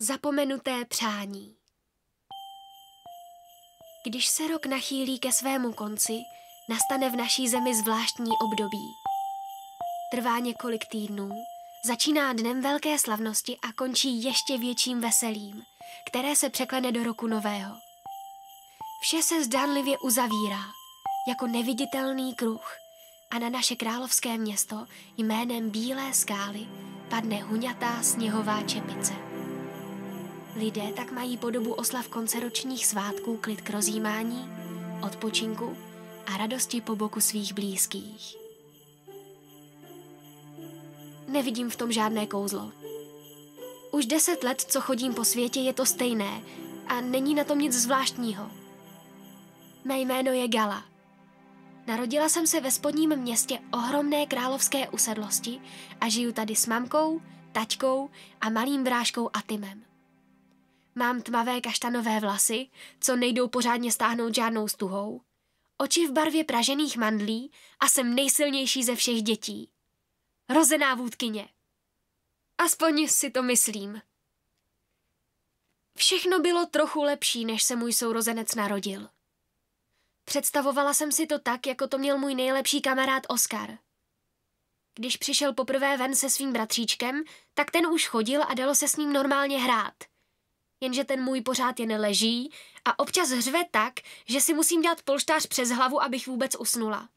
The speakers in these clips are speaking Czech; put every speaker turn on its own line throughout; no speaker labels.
Zapomenuté přání Když se rok nachýlí ke svému konci, nastane v naší zemi zvláštní období. Trvá několik týdnů, začíná dnem velké slavnosti a končí ještě větším veselím, které se překlene do roku nového. Vše se zdánlivě uzavírá, jako neviditelný kruh, a na naše královské město jménem Bílé skály padne huňatá sněhová čepice. Lidé tak mají podobu dobu oslav konceročních svátků klid k rozjímání, odpočinku a radosti po boku svých blízkých. Nevidím v tom žádné kouzlo. Už deset let, co chodím po světě, je to stejné a není na tom nic zvláštního. Mé jméno je Gala. Narodila jsem se ve spodním městě ohromné královské usedlosti a žiju tady s mamkou, taťkou a malým bráškou Atimem. Mám tmavé kaštanové vlasy, co nejdou pořádně stáhnout žádnou stuhou. Oči v barvě pražených mandlí a jsem nejsilnější ze všech dětí. Rozená vůdkyně. Aspoň si to myslím. Všechno bylo trochu lepší, než se můj sourozenec narodil. Představovala jsem si to tak, jako to měl můj nejlepší kamarád Oskar. Když přišel poprvé ven se svým bratříčkem, tak ten už chodil a dalo se s ním normálně hrát jenže ten můj pořád jen leží a občas hřve tak, že si musím dát polštář přes hlavu, abych vůbec usnula.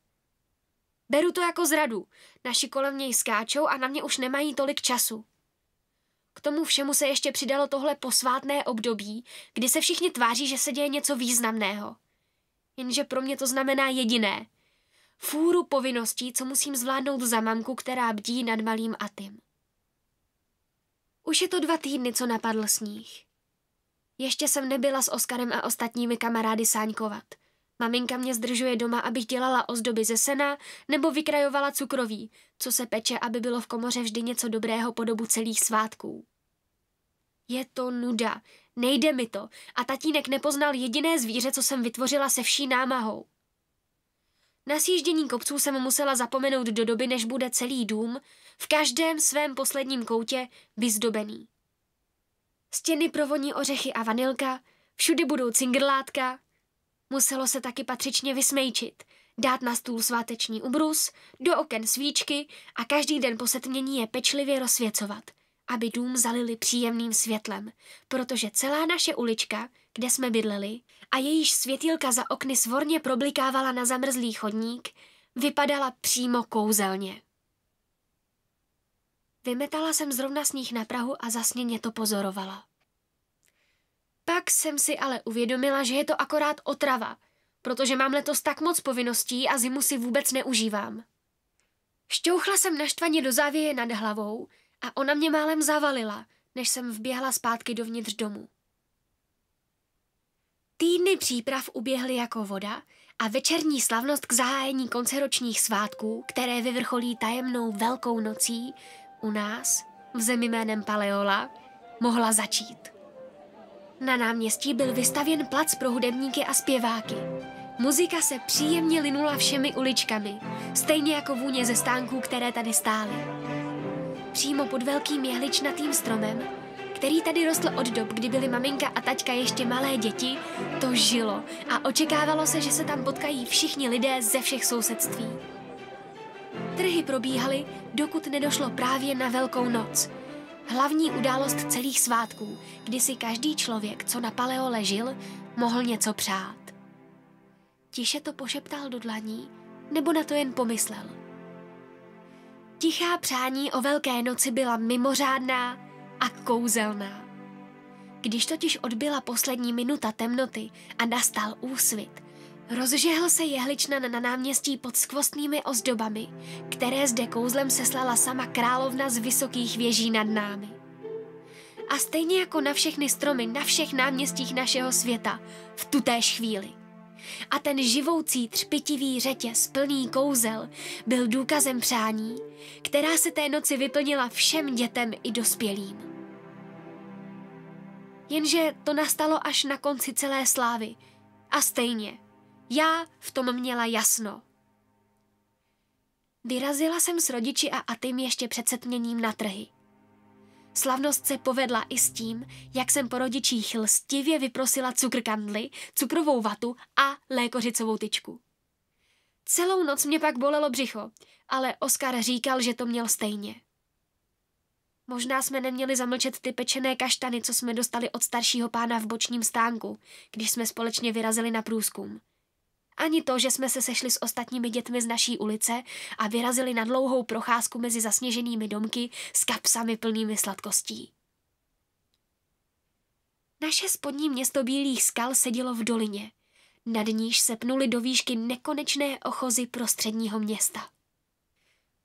Beru to jako zradu. Naši kolem něj skáčou a na mě už nemají tolik času. K tomu všemu se ještě přidalo tohle posvátné období, kdy se všichni tváří, že se děje něco významného. Jenže pro mě to znamená jediné. Fůru povinností, co musím zvládnout za mamku, která bdí nad malým Atym. Už je to dva týdny, co napadl sníh. Ještě jsem nebyla s Oskarem a ostatními kamarády sáňkovat. Maminka mě zdržuje doma, abych dělala ozdoby ze sena nebo vykrajovala cukroví, co se peče, aby bylo v komoře vždy něco dobrého po dobu celých svátků. Je to nuda, nejde mi to a tatínek nepoznal jediné zvíře, co jsem vytvořila se vší námahou. Na sjíždění kopců jsem musela zapomenout do doby, než bude celý dům v každém svém posledním koutě vyzdobený. Stěny provoní ořechy a vanilka, všude budou cingrlátka. Muselo se taky patřičně vysmejčit, dát na stůl sváteční ubrus, do oken svíčky a každý den po setmění je pečlivě rozsvěcovat, aby dům zalili příjemným světlem, protože celá naše ulička, kde jsme bydleli, a jejíž světilka za okny svorně problikávala na zamrzlý chodník, vypadala přímo kouzelně. Vymetala jsem zrovna sníh na Prahu a zasněně to pozorovala. Pak jsem si ale uvědomila, že je to akorát otrava, protože mám letos tak moc povinností a zimu si vůbec neužívám. Šťouchla jsem naštvaně do závěje nad hlavou a ona mě málem zavalila, než jsem vběhla zpátky dovnitř domu. Týdny příprav uběhly jako voda a večerní slavnost k zahájení konceročních svátků, které vyvrcholí tajemnou velkou nocí, u nás, v zemi jménem Paleola, mohla začít. Na náměstí byl vystavěn plac pro hudebníky a zpěváky. Muzika se příjemně linula všemi uličkami, stejně jako vůně ze stánků, které tady stály. Přímo pod velkým jehličnatým stromem, který tady rostl od dob, kdy byly maminka a taťka ještě malé děti, to žilo a očekávalo se, že se tam potkají všichni lidé ze všech sousedství. Trhy probíhaly, dokud nedošlo právě na Velkou noc. Hlavní událost celých svátků, kdy si každý člověk, co na paleo ležil, mohl něco přát. Tiše to pošeptal do dlaní, nebo na to jen pomyslel. Tichá přání o Velké noci byla mimořádná a kouzelná. Když totiž odbyla poslední minuta temnoty a nastal úsvit, Rozžehl se jehličnan na náměstí pod skvostnými ozdobami, které zde kouzlem seslala sama královna z vysokých věží nad námi. A stejně jako na všechny stromy na všech náměstích našeho světa, v tutéž chvíli. A ten živoucí třpitivý řetěz plný kouzel byl důkazem přání, která se té noci vyplnila všem dětem i dospělým. Jenže to nastalo až na konci celé slávy. A stejně já v tom měla jasno. Vyrazila jsem s rodiči a Atym ještě před setměním na trhy. Slavnost se povedla i s tím, jak jsem po rodičích lstivě vyprosila cukrkandly, cukrovou vatu a lékořicovou tyčku. Celou noc mě pak bolelo břicho, ale Oskar říkal, že to měl stejně. Možná jsme neměli zamlčet ty pečené kaštany, co jsme dostali od staršího pána v bočním stánku, když jsme společně vyrazili na průzkum. Ani to, že jsme se sešli s ostatními dětmi z naší ulice a vyrazili na dlouhou procházku mezi zasněženými domky s kapsami plnými sladkostí. Naše spodní město bílých skal sedělo v dolině. Nad níž se pnuly do výšky nekonečné ochozy prostředního města.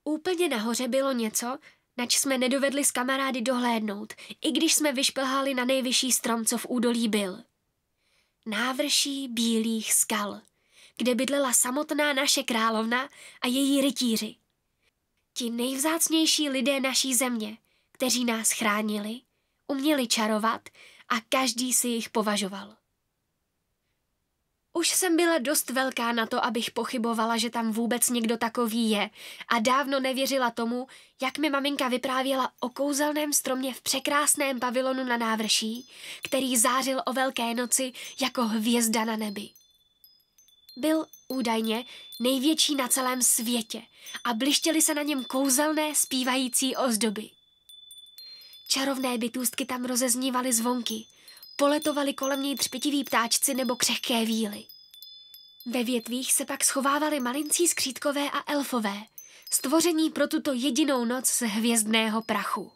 Úplně nahoře bylo něco, nač jsme nedovedli s kamarády dohlédnout, i když jsme vyšplhali na nejvyšší strom, co v údolí byl. Návrší bílých skal – kde bydlela samotná naše královna a její rytíři. Ti nejvzácnější lidé naší země, kteří nás chránili, uměli čarovat a každý si jich považoval. Už jsem byla dost velká na to, abych pochybovala, že tam vůbec někdo takový je a dávno nevěřila tomu, jak mi maminka vyprávěla o kouzelném stromě v překrásném pavilonu na návrší, který zářil o velké noci jako hvězda na nebi byl údajně největší na celém světě a blištěly se na něm kouzelné zpívající ozdoby. Čarovné bytůstky tam rozeznívaly zvonky, poletovaly kolem něj třpitiví ptáčci nebo křehké víly. Ve větvích se pak schovávaly malincí skřítkové a elfové, stvoření pro tuto jedinou noc z hvězdného prachu.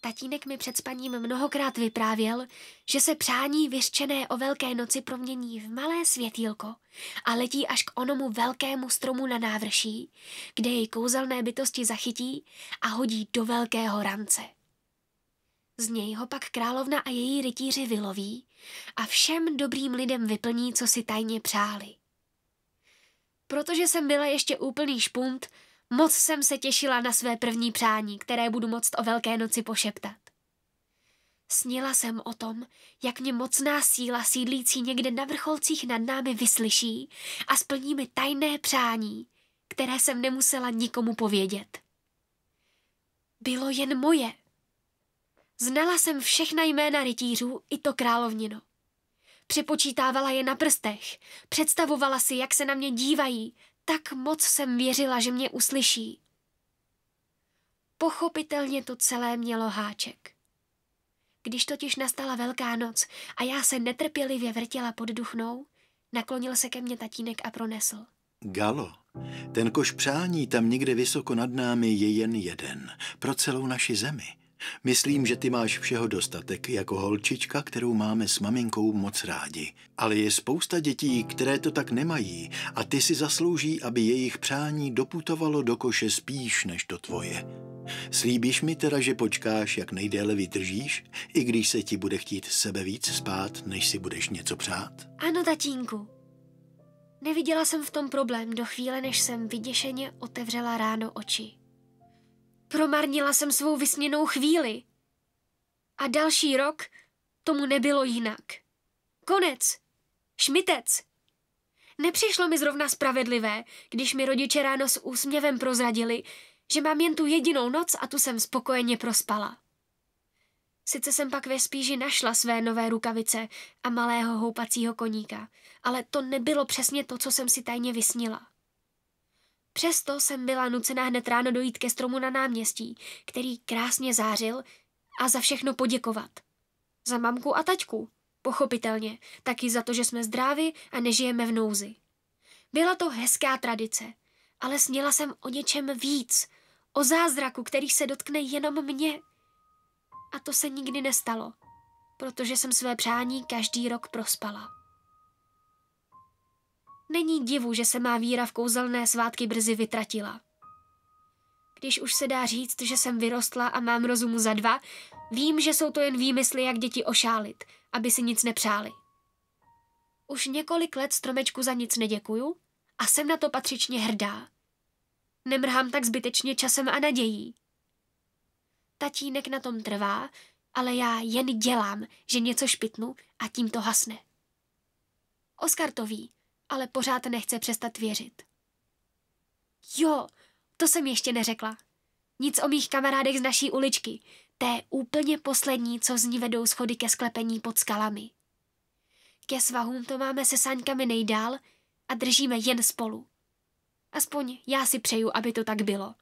Tatínek mi před spaním mnohokrát vyprávěl, že se přání vyřčené o Velké noci promění v malé světýlko a letí až k onomu velkému stromu na návrší, kde jej kouzelné bytosti zachytí a hodí do velkého rance. Z něj ho pak královna a její rytíři vyloví a všem dobrým lidem vyplní, co si tajně přáli. Protože jsem byla ještě úplný špunt, Moc jsem se těšila na své první přání, které budu moct o Velké noci pošeptat. Snila jsem o tom, jak mě mocná síla sídlící někde na vrcholcích nad námi vyslyší a splní mi tajné přání, které jsem nemusela nikomu povědět. Bylo jen moje. Znala jsem všechna jména rytířů i to královnino. Přepočítávala je na prstech, představovala si, jak se na mě dívají, tak moc jsem věřila, že mě uslyší. Pochopitelně to celé mělo háček. Když totiž nastala Velká noc a já se netrpělivě vrtěla pod duchnou, naklonil se ke mně tatínek a pronesl.
Galo, ten koš přání tam někde vysoko nad námi je jen jeden, pro celou naši zemi. Myslím, že ty máš všeho dostatek jako holčička, kterou máme s maminkou moc rádi. Ale je spousta dětí, které to tak nemají a ty si zaslouží, aby jejich přání doputovalo do koše spíš než to tvoje. Slíbíš mi teda, že počkáš, jak nejdéle vydržíš, i když se ti bude chtít sebe víc spát, než si budeš něco přát?
Ano, tatínku. Neviděla jsem v tom problém do chvíle, než jsem vyděšeně otevřela ráno oči. Promarnila jsem svou vysněnou chvíli. A další rok tomu nebylo jinak. Konec. Šmitec. Nepřišlo mi zrovna spravedlivé, když mi rodiče ráno s úsměvem prozradili, že mám jen tu jedinou noc a tu jsem spokojeně prospala. Sice jsem pak ve spíži našla své nové rukavice a malého houpacího koníka, ale to nebylo přesně to, co jsem si tajně vysnila. Přesto jsem byla nucena hned ráno dojít ke stromu na náměstí, který krásně zářil a za všechno poděkovat. Za mamku a taťku, pochopitelně, taky za to, že jsme zdraví a nežijeme v nouzi. Byla to hezká tradice, ale sněla jsem o něčem víc, o zázraku, který se dotkne jenom mě. A to se nikdy nestalo, protože jsem své přání každý rok prospala. Není divu, že se má víra v kouzelné svátky brzy vytratila. Když už se dá říct, že jsem vyrostla a mám rozumu za dva, vím, že jsou to jen výmysly, jak děti ošálit, aby si nic nepřáli. Už několik let stromečku za nic neděkuju a jsem na to patřičně hrdá. Nemrhám tak zbytečně časem a nadějí. Tatínek na tom trvá, ale já jen dělám, že něco špitnu a tím to hasne. Oskar to ví ale pořád nechce přestat věřit. Jo, to jsem ještě neřekla. Nic o mých kamarádech z naší uličky. Té úplně poslední, co z ní vedou schody ke sklepení pod skalami. Ke svahům to máme se saňkami nejdál a držíme jen spolu. Aspoň já si přeju, aby to tak bylo.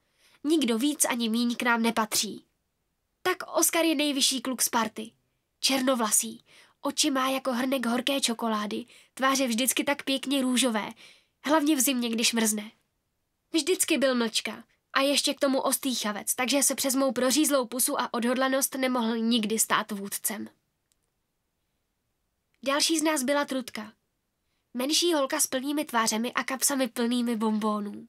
Nikdo víc ani míň k nám nepatří. Tak Oskar je nejvyšší kluk z party. Černovlasý, Oči má jako hrnek horké čokolády, tváře vždycky tak pěkně růžové, hlavně v zimě, když mrzne. Vždycky byl mlčka a ještě k tomu ostýchavec, takže se přes mou prořízlou pusu a odhodlanost nemohl nikdy stát vůdcem. Další z nás byla trutka, Menší holka s plnými tvářemi a kapsami plnými bombónů.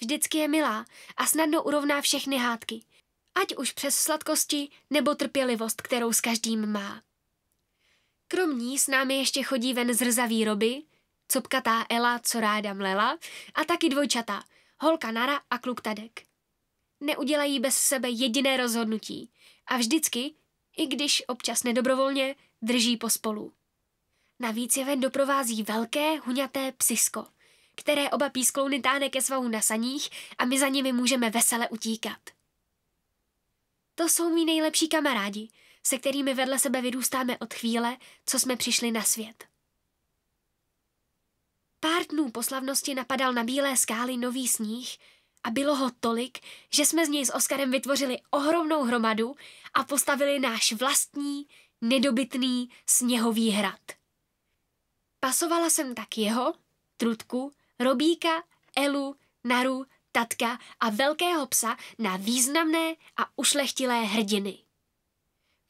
Vždycky je milá a snadno urovná všechny hádky, ať už přes sladkosti nebo trpělivost, kterou s každým má. Krom ní s námi ještě chodí ven zrzavý roby, copkatá Ela, co ráda mlela, a taky dvojčata, holka Nara a kluk Tadek. Neudělají bez sebe jediné rozhodnutí a vždycky, i když občas nedobrovolně, drží pospolu. Navíc je ven doprovází velké, huňaté psisko, které oba písklouny táhne ke svahu na saních a my za nimi můžeme vesele utíkat. To jsou mý nejlepší kamarádi – se kterými vedle sebe vyrůstáme od chvíle, co jsme přišli na svět. Pár dnů po slavnosti napadal na bílé skály nový sníh a bylo ho tolik, že jsme z něj s Oskarem vytvořili ohromnou hromadu a postavili náš vlastní, nedobytný sněhový hrad. Pasovala jsem tak jeho, Trutku, Robíka, Elu, Naru, Tatka a velkého psa na významné a ušlechtilé hrdiny.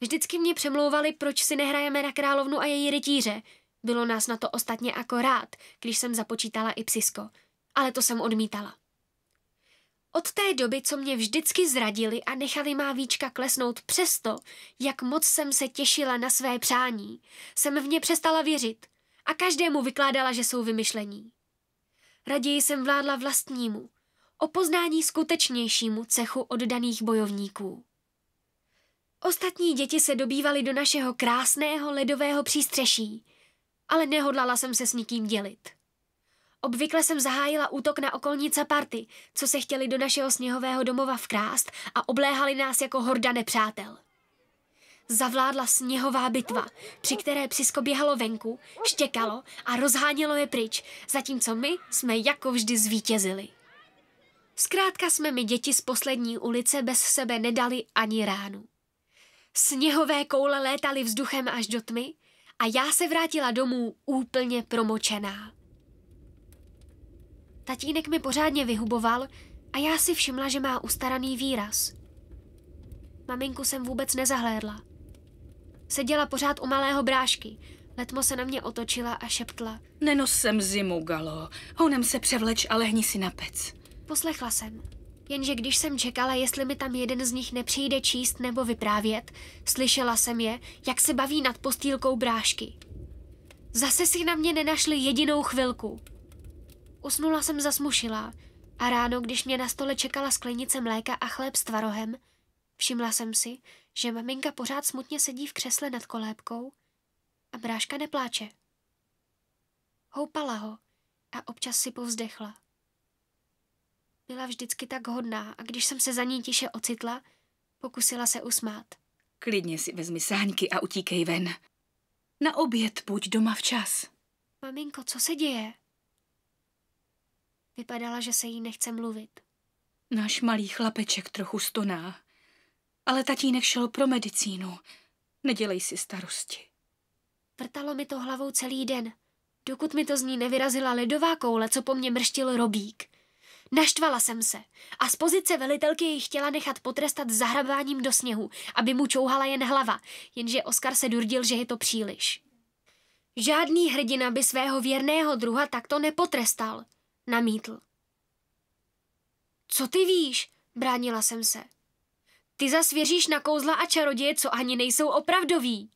Vždycky mě přemlouvali, proč si nehrajeme na královnu a její rytíře. Bylo nás na to ostatně jako rád, když jsem započítala i psisko. Ale to jsem odmítala. Od té doby, co mě vždycky zradili a nechali má víčka klesnout přesto, jak moc jsem se těšila na své přání, jsem v ně přestala věřit a každému vykládala, že jsou vymyšlení. Raději jsem vládla vlastnímu, o poznání skutečnějšímu cechu oddaných bojovníků. Ostatní děti se dobývaly do našeho krásného ledového přístřeší, ale nehodlala jsem se s nikým dělit. Obvykle jsem zahájila útok na okolnice party, co se chtěli do našeho sněhového domova vkrást a obléhali nás jako horda nepřátel. Zavládla sněhová bitva, při které přisko běhalo venku, štěkalo a rozhánělo je pryč, zatímco my jsme jako vždy zvítězili. Zkrátka jsme my děti z poslední ulice bez sebe nedali ani ránu. Sněhové koule létaly vzduchem až do tmy a já se vrátila domů úplně promočená. Tatínek mi pořádně vyhuboval a já si všimla, že má ustaraný výraz. Maminku jsem vůbec
nezahlédla.
Seděla pořád u malého brášky, letmo se na mě otočila a šeptla.
Nenos sem zimu, Galo. Honem se převleč a lehni si na pec.
Poslechla jsem. Jenže když jsem čekala, jestli mi tam jeden z nich nepřijde číst nebo vyprávět, slyšela jsem je, jak se baví nad postýlkou brášky. Zase si na mě nenašli jedinou chvilku. Usnula jsem zasmušila a ráno, když mě na stole čekala sklenice mléka a chléb s tvarohem, všimla jsem si, že maminka pořád smutně sedí v křesle nad kolébkou a bráška nepláče. Houpala ho a občas si povzdechla. Byla vždycky tak hodná a když jsem se za ní tiše ocitla, pokusila se usmát.
Klidně si vezmi sáňky a utíkej ven. Na oběd buď doma včas.
Maminko, co se děje? Vypadala, že se jí nechce mluvit.
Náš malý chlapeček trochu stoná, ale tatínek šel pro medicínu. Nedělej si starosti. Vrtalo mi to hlavou celý den,
dokud mi to z ní nevyrazila ledová koule, co po mně mrštil robík. Naštvala jsem se a z pozice velitelky ji chtěla nechat potrestat zahrabáním do sněhu, aby mu čouhala jen hlava, jenže Oskar se durdil, že je to příliš. Žádný hrdina by svého věrného druha takto nepotrestal, namítl. Co ty víš? Bránila jsem se. Ty zas věříš na kouzla a čaroděje, co ani nejsou opravdoví.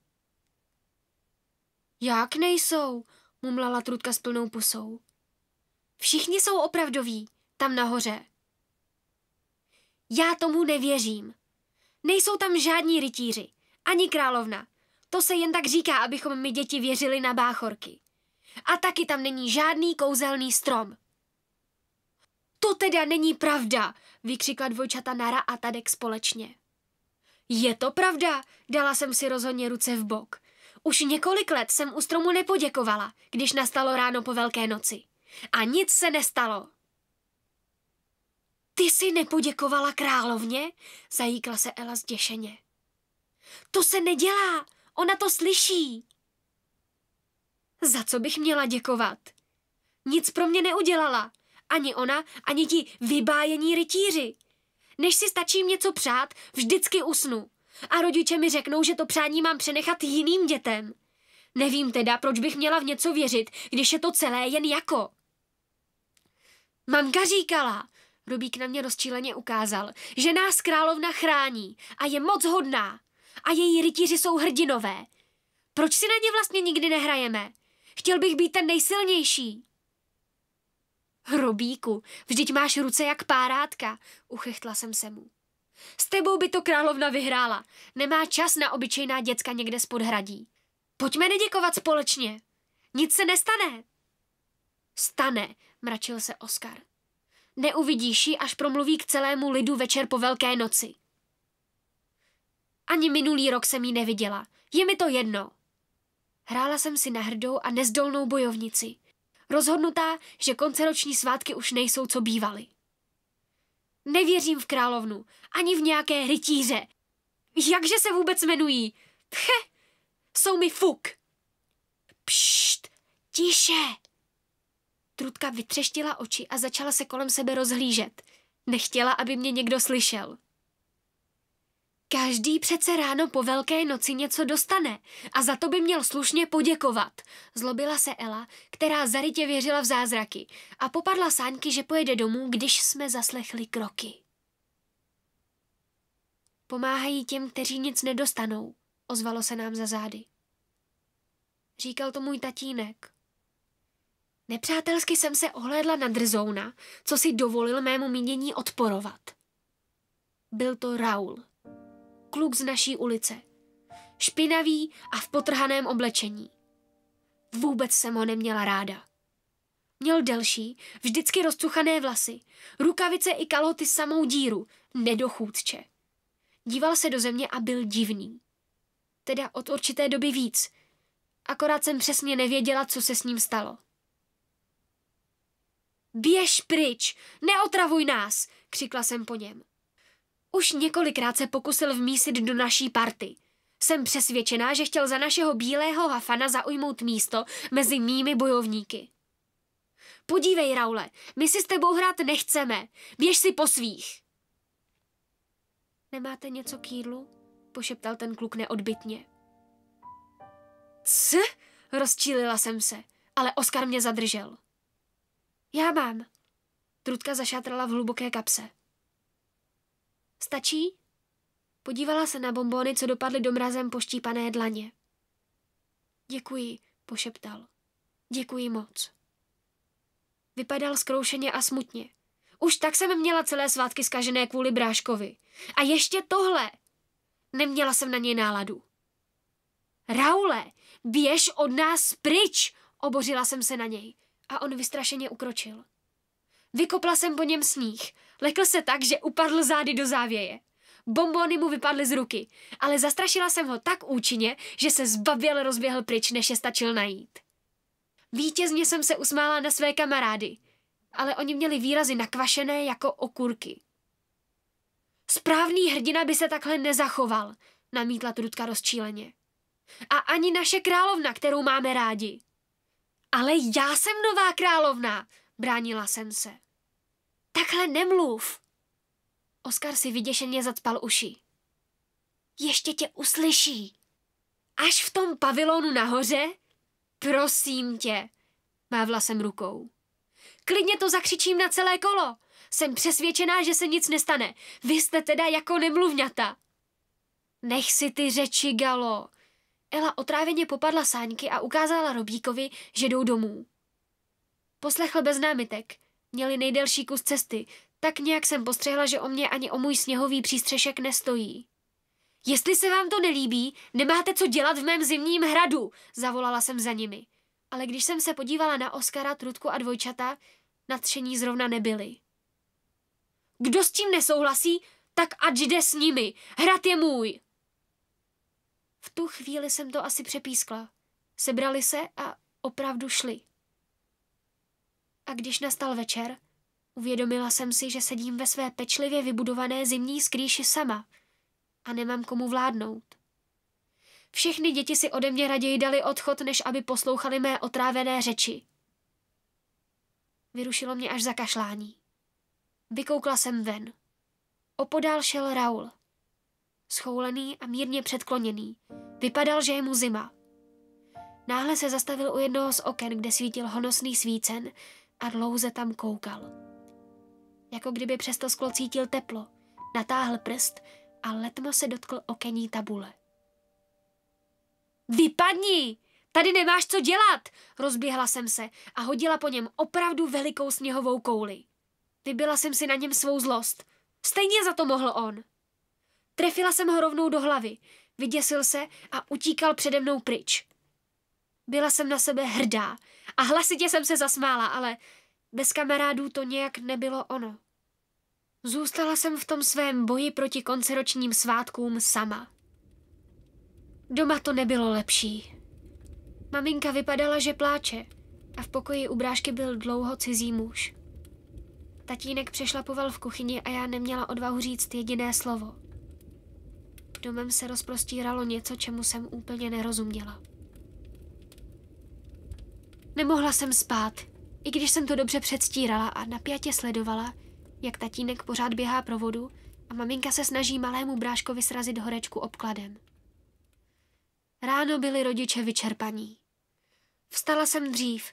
Jak nejsou? mumlala trutka s plnou pusou. Všichni jsou opravdoví, tam nahoře. Já tomu nevěřím. Nejsou tam žádní rytíři, ani královna. To se jen tak říká, abychom my děti věřili na báchorky. A taky tam není žádný kouzelný strom. To teda není pravda, vykřikla dvojčata Nara a Tadek společně. Je to pravda, dala jsem si rozhodně ruce v bok. Už několik let jsem u stromu nepoděkovala, když nastalo ráno po Velké noci. A nic se nestalo. Ty jsi nepoděkovala královně? Zajíkla se Ela zděšeně. To se nedělá, ona to slyší. Za co bych měla děkovat? Nic pro mě neudělala. Ani ona, ani ti vybájení rytíři. Než si stačím něco přát, vždycky usnu. A rodiče mi řeknou, že to přání mám přenechat jiným dětem. Nevím teda, proč bych měla v něco věřit, když je to celé jen jako. Mamka říkala, Rubík na mě rozčíleně ukázal, že nás královna chrání a je moc hodná a její rytíři jsou hrdinové. Proč si na ně vlastně nikdy nehrajeme? Chtěl bych být ten nejsilnější. Rubíku, vždyť máš ruce jak párátka, uchechtla jsem se mu. S tebou by to královna vyhrála. Nemá čas na obyčejná děcka někde z podhradí. Pojďme neděkovat společně. Nic se nestane. Stane, mračil se Oskar. Neuvidíš ji, až promluví k celému lidu večer po Velké noci. Ani minulý rok jsem ji neviděla. Je mi to jedno. Hrála jsem si na hrdou a nezdolnou bojovnici. Rozhodnutá, že konceroční svátky už nejsou, co bývaly. Nevěřím v královnu, ani v nějaké rytíře. Jakže se vůbec jmenují? Pche, jsou mi fuk. Pšt, tiše. Trudka vytřeštila oči a začala se kolem sebe rozhlížet. Nechtěla, aby mě někdo slyšel. Každý přece ráno po velké noci něco dostane a za to by měl slušně poděkovat. Zlobila se Ela, která zarytě věřila v zázraky a popadla sánky, že pojede domů, když jsme zaslechli kroky. Pomáhají těm, kteří nic nedostanou, ozvalo se nám za zády. Říkal to můj tatínek. Nepřátelsky jsem se ohlédla na drzouna, co si dovolil mému mínění odporovat. Byl to Raul, kluk z naší ulice. Špinavý a v potrhaném oblečení. Vůbec jsem ho neměla ráda. Měl delší, vždycky rozcuchané vlasy, rukavice i kaloty samou díru, nedochůdče. Díval se do země a byl divný. Teda od určité doby víc. Akorát jsem přesně nevěděla, co se s ním stalo. Běž pryč! Neotravuj nás! křikla jsem po něm. Už několikrát se pokusil vmísit do naší party. Jsem přesvědčená, že chtěl za našeho bílého hafana zaujmout místo mezi mými bojovníky. Podívej, Raule, my si s tebou hrát nechceme. Běž si po svých. Nemáte něco k jídlu? Pošeptal ten kluk neodbitně. C? Rozčílila jsem se, ale Oskar mě zadržel. Já mám. Trutka zašátrala v hluboké kapse. Stačí? Podívala se na bombony, co dopadly do mrazem poštípané dlaně. Děkuji, pošeptal. Děkuji moc. Vypadal zkroušeně a smutně. Už tak jsem měla celé svátky skažené kvůli bráškovi. A ještě tohle! Neměla jsem na něj náladu. Raule, běž od nás pryč! Obořila jsem se na něj a on vystrašeně ukročil. Vykopla jsem po něm sníh. Lekl se tak, že upadl zády do závěje. Bombony mu vypadly z ruky, ale zastrašila jsem ho tak účinně, že se zbavěl rozběhl pryč, než je stačil najít. Vítězně jsem se usmála na své kamarády, ale oni měli výrazy nakvašené jako okurky. Správný hrdina by se takhle nezachoval, namítla trudka rozčíleně. A ani naše královna, kterou máme rádi. Ale já jsem nová královna, bránila jsem se. Takhle nemluv. Oskar si vyděšeně zacpal uši. Ještě tě uslyší. Až v tom pavilonu nahoře? Prosím tě, mávla jsem rukou. Klidně to zakřičím na celé kolo. Jsem přesvědčená, že se nic nestane. Vy jste teda jako nemluvňata. Nech si ty řeči, Galo. Ela otráveně popadla sáňky a ukázala Robíkovi, že jdou domů. Poslechl bez námitek. Měli nejdelší kus cesty. Tak nějak jsem postřehla, že o mě ani o můj sněhový přístřešek nestojí. Jestli se vám to nelíbí, nemáte co dělat v mém zimním hradu, zavolala jsem za nimi. Ale když jsem se podívala na Oskara, Trutku a dvojčata, nadšení zrovna nebyly. Kdo s tím nesouhlasí, tak ať jde s nimi. Hrad je můj, v tu chvíli jsem to asi přepískla. Sebrali se a opravdu šli. A když nastal večer, uvědomila jsem si, že sedím ve své pečlivě vybudované zimní skrýši sama a nemám komu vládnout. Všechny děti si ode mě raději dali odchod, než aby poslouchali mé otrávené řeči. Vyrušilo mě až zakašlání. Vykoukla jsem ven. Opodál šel Raul schoulený a mírně předkloněný. Vypadal, že je mu zima. Náhle se zastavil u jednoho z oken, kde svítil honosný svícen a dlouze tam koukal. Jako kdyby přes to sklo cítil teplo, natáhl prst a letmo se dotkl okenní tabule. Vypadni! Tady nemáš co dělat! Rozběhla jsem se a hodila po něm opravdu velikou sněhovou kouli. Vybila jsem si na něm svou zlost. Stejně za to mohl on. Trefila jsem ho rovnou do hlavy. Vyděsil se a utíkal přede mnou pryč. Byla jsem na sebe hrdá a hlasitě jsem se zasmála, ale bez kamarádů to nějak nebylo ono. Zůstala jsem v tom svém boji proti konceročním svátkům sama. Doma to nebylo lepší. Maminka vypadala, že pláče a v pokoji u brášky byl dlouho cizí muž. Tatínek přešlapoval v kuchyni a já neměla odvahu říct jediné slovo domem se rozprostíralo něco, čemu jsem úplně nerozuměla. Nemohla jsem spát, i když jsem to dobře předstírala a napjatě sledovala, jak tatínek pořád běhá pro vodu a maminka se snaží malému bráškovi srazit horečku obkladem. Ráno byli rodiče vyčerpaní. Vstala jsem dřív,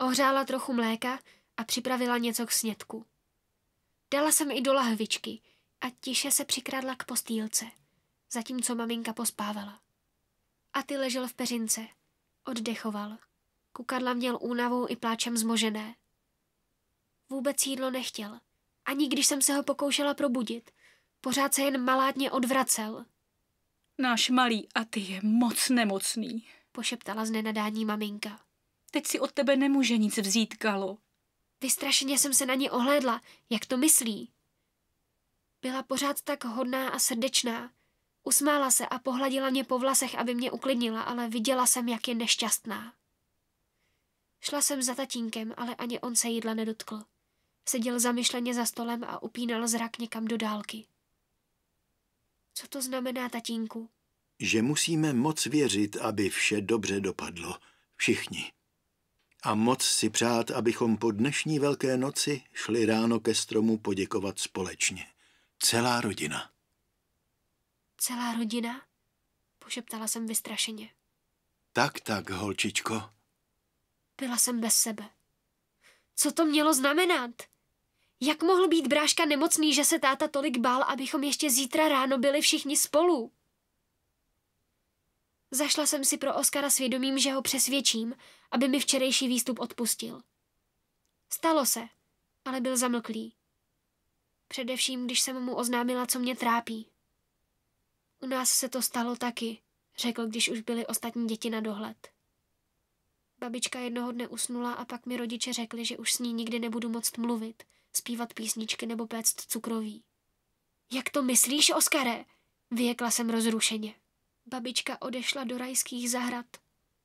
ohřála trochu mléka a připravila něco k snědku. Dala jsem i do lahvičky a tiše se přikradla k postýlce zatímco maminka pospávala. A ty ležel v peřince, oddechoval. Kukadla měl únavou i pláčem zmožené. Vůbec jídlo nechtěl. Ani když jsem se ho pokoušela probudit, pořád se jen malátně odvracel. Náš malý a ty je moc nemocný, pošeptala z nenadání maminka. Teď si od tebe nemůže nic vzít, Kalo. Vystrašeně jsem se na ně ohlédla, jak to myslí. Byla pořád tak hodná a srdečná, Usmála se a pohladila mě po vlasech, aby mě uklidnila, ale viděla jsem, jak je nešťastná. Šla jsem za tatínkem, ale ani on se jídla nedotkl. Seděl zamyšleně za stolem a upínal zrak někam do dálky. Co to znamená, tatínku?
Že musíme moc věřit, aby vše dobře dopadlo. Všichni. A moc si přát, abychom po dnešní velké noci šli ráno ke stromu poděkovat společně. Celá rodina.
Celá rodina? Pošeptala jsem vystrašeně.
Tak, tak, holčičko.
Byla jsem bez sebe. Co to mělo znamenat? Jak mohl být bráška nemocný, že se táta tolik bál, abychom ještě zítra ráno byli všichni spolu? Zašla jsem si pro Oskara svědomím, že ho přesvědčím, aby mi včerejší výstup odpustil. Stalo se, ale byl zamlklý. Především, když jsem mu oznámila, co mě trápí. U nás se to stalo taky, řekl, když už byly ostatní děti na dohled. Babička jednoho dne usnula a pak mi rodiče řekli, že už s ní nikdy nebudu moct mluvit, zpívat písničky nebo péct cukroví. Jak to myslíš, Oskare? Vyjekla jsem rozrušeně. Babička odešla do rajských zahrad,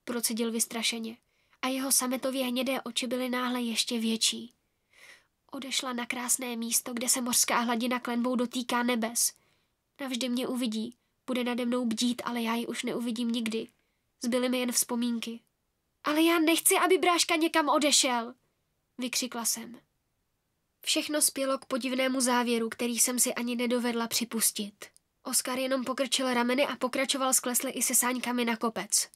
procedil vystrašeně, a jeho sametově hnědé oči byly náhle ještě větší. Odešla na krásné místo, kde se mořská hladina klenbou dotýká nebes. Navždy mě uvidí, bude nade mnou bdít, ale já ji už neuvidím nikdy. Zbyly mi jen vzpomínky. Ale já nechci, aby bráška někam odešel, vykřikla jsem. Všechno spělo k podivnému závěru, který jsem si ani nedovedla připustit. Oskar jenom pokrčil rameny a pokračoval s klesly i se sáňkami na kopec.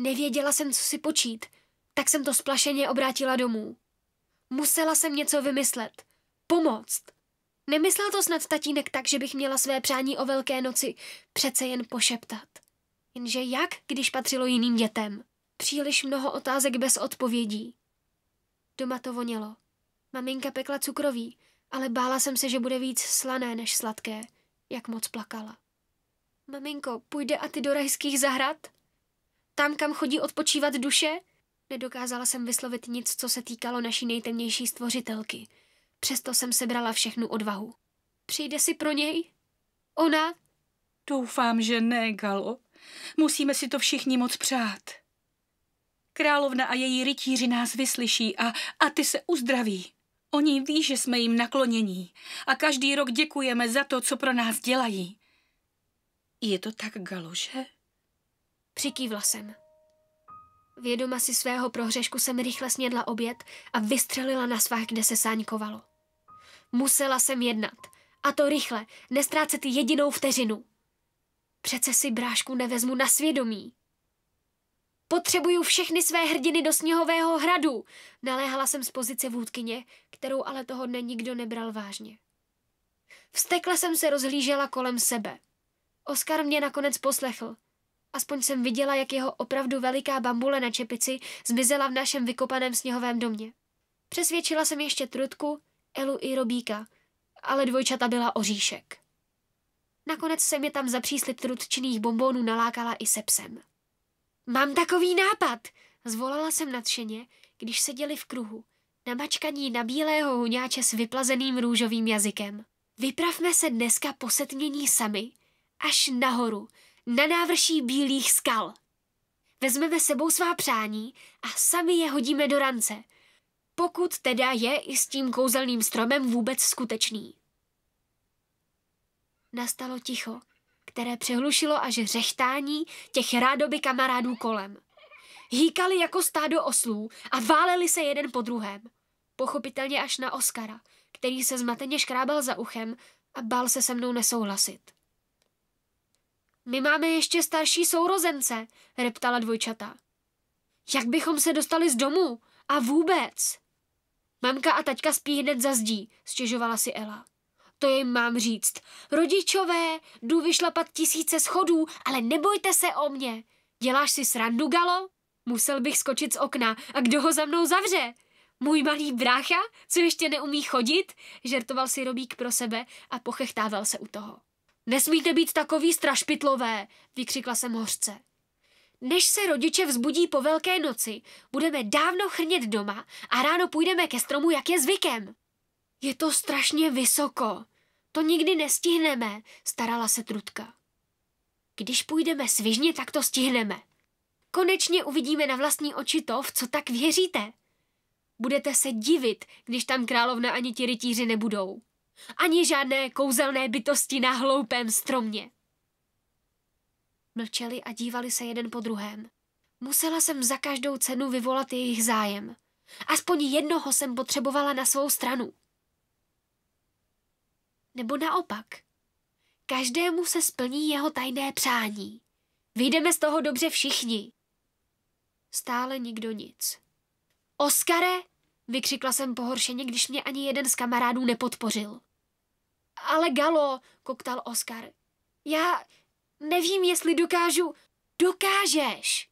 Nevěděla jsem, co si počít, tak jsem to splašeně obrátila domů. Musela jsem něco vymyslet. Pomoct. Nemyslel to snad tatínek tak, že bych měla své přání o velké noci přece jen pošeptat. Jenže jak, když patřilo jiným dětem? Příliš mnoho otázek bez odpovědí. Doma to vonělo. Maminka pekla cukroví, ale bála jsem se, že bude víc slané než sladké, jak moc plakala. Maminko, půjde a ty do rajských zahrad? Tam, kam chodí odpočívat duše? Nedokázala jsem vyslovit nic, co se týkalo naší nejtemnější stvořitelky – Přesto jsem sebrala všechnu odvahu.
Přijde si pro něj? Ona? Doufám, že ne, Galo. Musíme si to všichni moc přát. Královna a její rytíři nás vyslyší a, a ty se uzdraví. Oni ví, že jsme jim naklonění a každý rok děkujeme za to, co pro nás dělají. Je to tak, Galo, že? Přikývla jsem. Vědoma si svého prohřešku jsem rychle
snědla oběd a vystřelila na svah, kde se sáňkovalo. Musela jsem jednat. A to rychle, nestrácet jedinou vteřinu. Přece si brášku nevezmu na svědomí. Potřebuju všechny své hrdiny do sněhového hradu, naléhala jsem z pozice vůdkyně, kterou ale toho dne nikdo nebral vážně. Vstekle jsem se rozhlížela kolem sebe. Oskar mě nakonec poslechl. Aspoň jsem viděla, jak jeho opravdu veliká bambule na čepici zmizela v našem vykopaném sněhovém domě. Přesvědčila jsem ještě Trudku, Elu i Robíka, ale dvojčata byla oříšek. Nakonec se mě tam za příslip trutčiných bombónů nalákala i se psem. Mám takový nápad, zvolala jsem nadšeně, když seděli v kruhu, mačkaní na bílého huňáče s vyplazeným růžovým jazykem. Vypravme se dneska po setmění sami, až nahoru, na návrší bílých skal. Vezmeme sebou svá přání a sami je hodíme do rance, pokud teda je i s tím kouzelným stromem vůbec skutečný. Nastalo ticho, které přehlušilo až řechtání těch rádoby kamarádů kolem. Hýkali jako stádo oslů a váleli se jeden po druhém. Pochopitelně až na Oskara, který se zmateně škrábal za uchem a bál se se mnou nesouhlasit. My máme ještě starší sourozence, reptala dvojčata. Jak bychom se dostali z domu? A vůbec? Mamka a taťka spí hned za zdí, stěžovala si Ela. To jim mám říct. Rodičové, jdu vyšlapat tisíce schodů, ale nebojte se o mě. Děláš si srandu, Galo? Musel bych skočit z okna a kdo ho za mnou zavře? Můj malý brácha, co ještě neumí chodit? Žertoval si Robík pro sebe a pochechtával se u toho. Nesmíte být takový strašpitlové, vykřikla jsem hořce. Než se rodiče vzbudí po velké noci, budeme dávno chrnět doma a ráno půjdeme ke stromu, jak je zvykem. Je to strašně vysoko. To nikdy nestihneme, starala se trutka. Když půjdeme svižně, tak to stihneme. Konečně uvidíme na vlastní oči to, v co tak věříte. Budete se divit, když tam královna ani ti rytíři nebudou. Ani žádné kouzelné bytosti na hloupém stromě. Mlčeli a dívali se jeden po druhém. Musela jsem za každou cenu vyvolat jejich zájem. Aspoň jednoho jsem potřebovala na svou stranu. Nebo naopak. Každému se splní jeho tajné přání. Vyjdeme z toho dobře všichni. Stále nikdo nic. Oskare, vykřikla jsem pohoršeně, když mě ani jeden z kamarádů nepodpořil. Ale Galo, koktal Oskar. Já, Nevím, jestli dokážu... Dokážeš!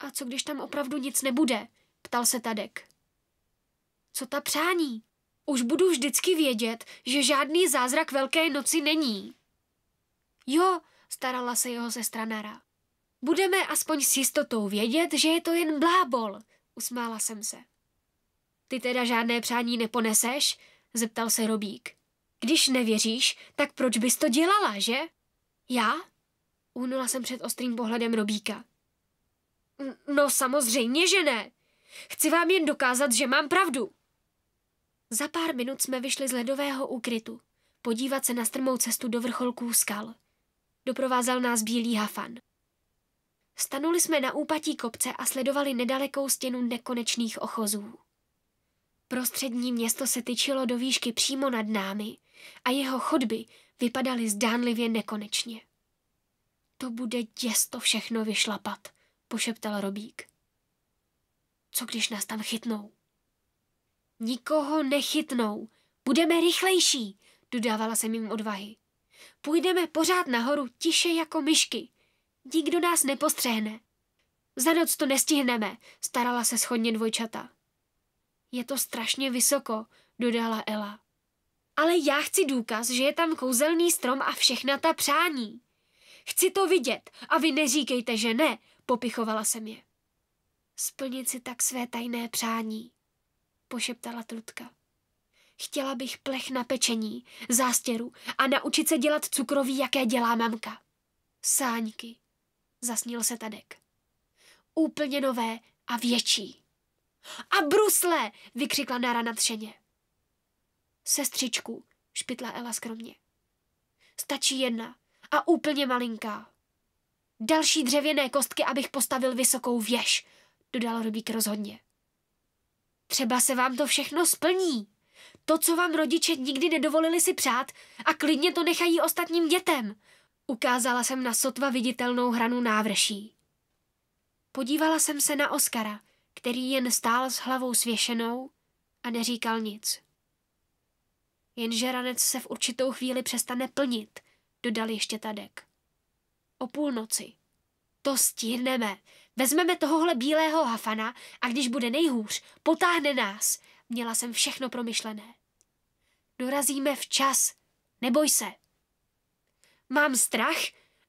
A co když tam opravdu nic nebude? Ptal se Tadek. Co ta přání? Už budu vždycky vědět, že žádný zázrak Velké noci není. Jo, starala se jeho sestra Nara. Budeme aspoň s jistotou vědět, že je to jen blábol, usmála jsem se. Ty teda žádné přání neponeseš? zeptal se Robík. Když nevěříš, tak proč bys to dělala, že? Já? Uhnula jsem před ostrým pohledem Robíka. No samozřejmě, že ne. Chci vám jen dokázat, že mám pravdu. Za pár minut jsme vyšli z ledového úkrytu, podívat se na strmou cestu do vrcholků skal. Doprovázel nás bílý hafan. Stanuli jsme na úpatí kopce a sledovali nedalekou stěnu nekonečných ochozů. Prostřední město se tyčilo do výšky přímo nad námi a jeho chodby vypadaly zdánlivě nekonečně. To bude děs to všechno vyšlapat, pošeptal Robík. Co když nás tam chytnou? Nikoho nechytnou, budeme rychlejší, dodávala jsem jim odvahy. Půjdeme pořád nahoru, tiše jako myšky. Nikdo nás nepostřehne. Za noc to nestihneme, starala se schodně dvojčata. Je to strašně vysoko, dodala Ela. Ale já chci důkaz, že je tam kouzelný strom a všechna ta přání. Chci to vidět a vy neříkejte, že ne, popichovala jsem je. Splnit si tak své tajné přání, pošeptala Trutka. Chtěla bych plech na pečení, zástěru a naučit se dělat cukroví, jaké dělá mamka. Sáňky, zasnil se Tadek. Úplně nové a větší. A brusle, vykřikla Nara nadšeně. Sestřičku, špitla Ela skromně. Stačí jedna a úplně malinká. Další dřevěné kostky, abych postavil vysokou věž, dodal Rubík rozhodně. Třeba se vám to všechno splní. To, co vám rodiče nikdy nedovolili si přát a klidně to nechají ostatním dětem. Ukázala jsem na sotva viditelnou hranu návrší. Podívala jsem se na Oskara, který jen stál s hlavou svěšenou a neříkal nic jenže ranec se v určitou chvíli přestane plnit, dodal ještě Tadek. O půlnoci. To stihneme. Vezmeme tohohle bílého hafana a když bude nejhůř, potáhne nás. Měla jsem všechno promyšlené. Dorazíme včas. Neboj se. Mám strach,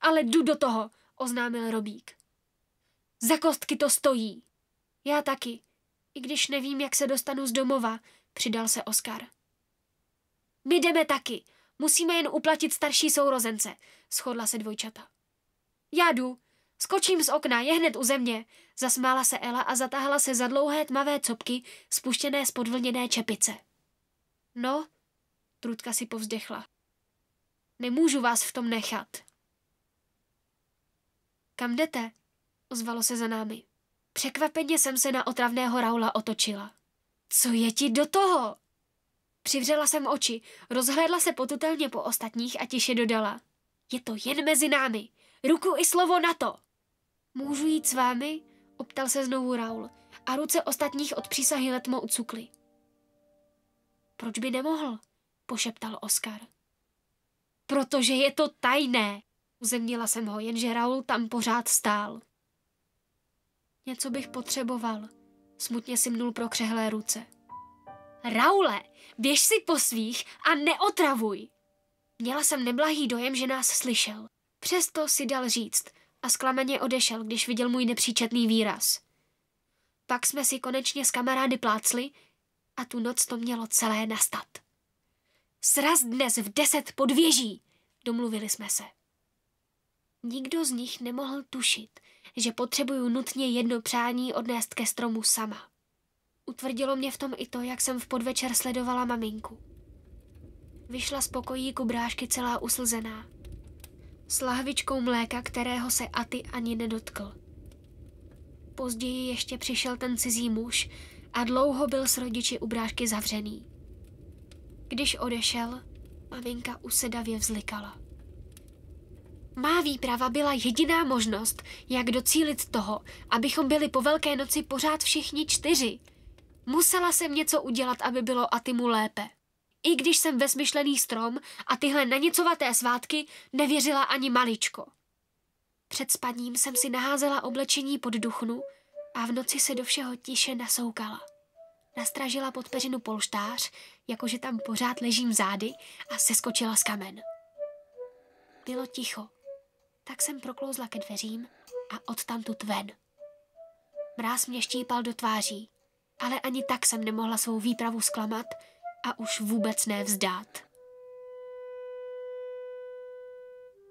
ale jdu do toho, oznámil Robík. Za kostky to stojí. Já taky, i když nevím, jak se dostanu z domova, přidal se Oskar. My jdeme taky. Musíme jen uplatit starší sourozence, shodla se dvojčata. Já jdu. Skočím z okna, je hned u země. Zasmála se Ela a zatáhla se za dlouhé tmavé copky, spuštěné z podvlněné čepice. No, Trudka si povzdechla. Nemůžu vás v tom nechat. Kam jdete? Ozvalo se za námi. Překvapeně jsem se na otravného Raula otočila. Co je ti do toho? Přivřela jsem oči, rozhlédla se potutelně po ostatních a tiše dodala. Je to jen mezi námi. Ruku i slovo na to. Můžu jít s vámi? Optal se znovu Raul a ruce ostatních od přísahy letmo ucukly. Proč by nemohl? Pošeptal Oskar. Protože je to tajné. Uzemnila jsem ho, jenže Raul tam pořád stál. Něco bych potřeboval. Smutně si mnul pro křehlé ruce. Raule, Běž si po svých a neotravuj. Měla jsem neblahý dojem, že nás slyšel. Přesto si dal říct a zklameně odešel, když viděl můj nepříčetný výraz. Pak jsme si konečně s kamarády plácli a tu noc to mělo celé nastat. Sraz dnes v deset podvěží, domluvili jsme se. Nikdo z nich nemohl tušit, že potřebuju nutně jedno přání odnést ke stromu sama. Utvrdilo mě v tom i to, jak jsem v podvečer sledovala maminku. Vyšla z pokojíku brášky celá uslzená. S lahvičkou mléka, kterého se Aty ani nedotkl. Později ještě přišel ten cizí muž a dlouho byl s rodiči u brášky zavřený. Když odešel, maminka usedavě vzlikala. Má výprava byla jediná možnost, jak docílit toho, abychom byli po Velké noci pořád všichni čtyři – Musela jsem něco udělat, aby bylo Atimu lépe. I když jsem vesmyšlený strom a tyhle nanicovaté svátky nevěřila ani maličko. Před spadním jsem si naházela oblečení pod duchnu a v noci se do všeho tiše nasoukala. Nastražila pod peřinu polštář, jakože tam pořád ležím zády a seskočila z kamen. Bylo ticho, tak jsem proklouzla ke dveřím a odtamtud ven. Mráz mě štípal do tváří ale ani tak jsem nemohla svou výpravu zklamat a už vůbec nevzdát.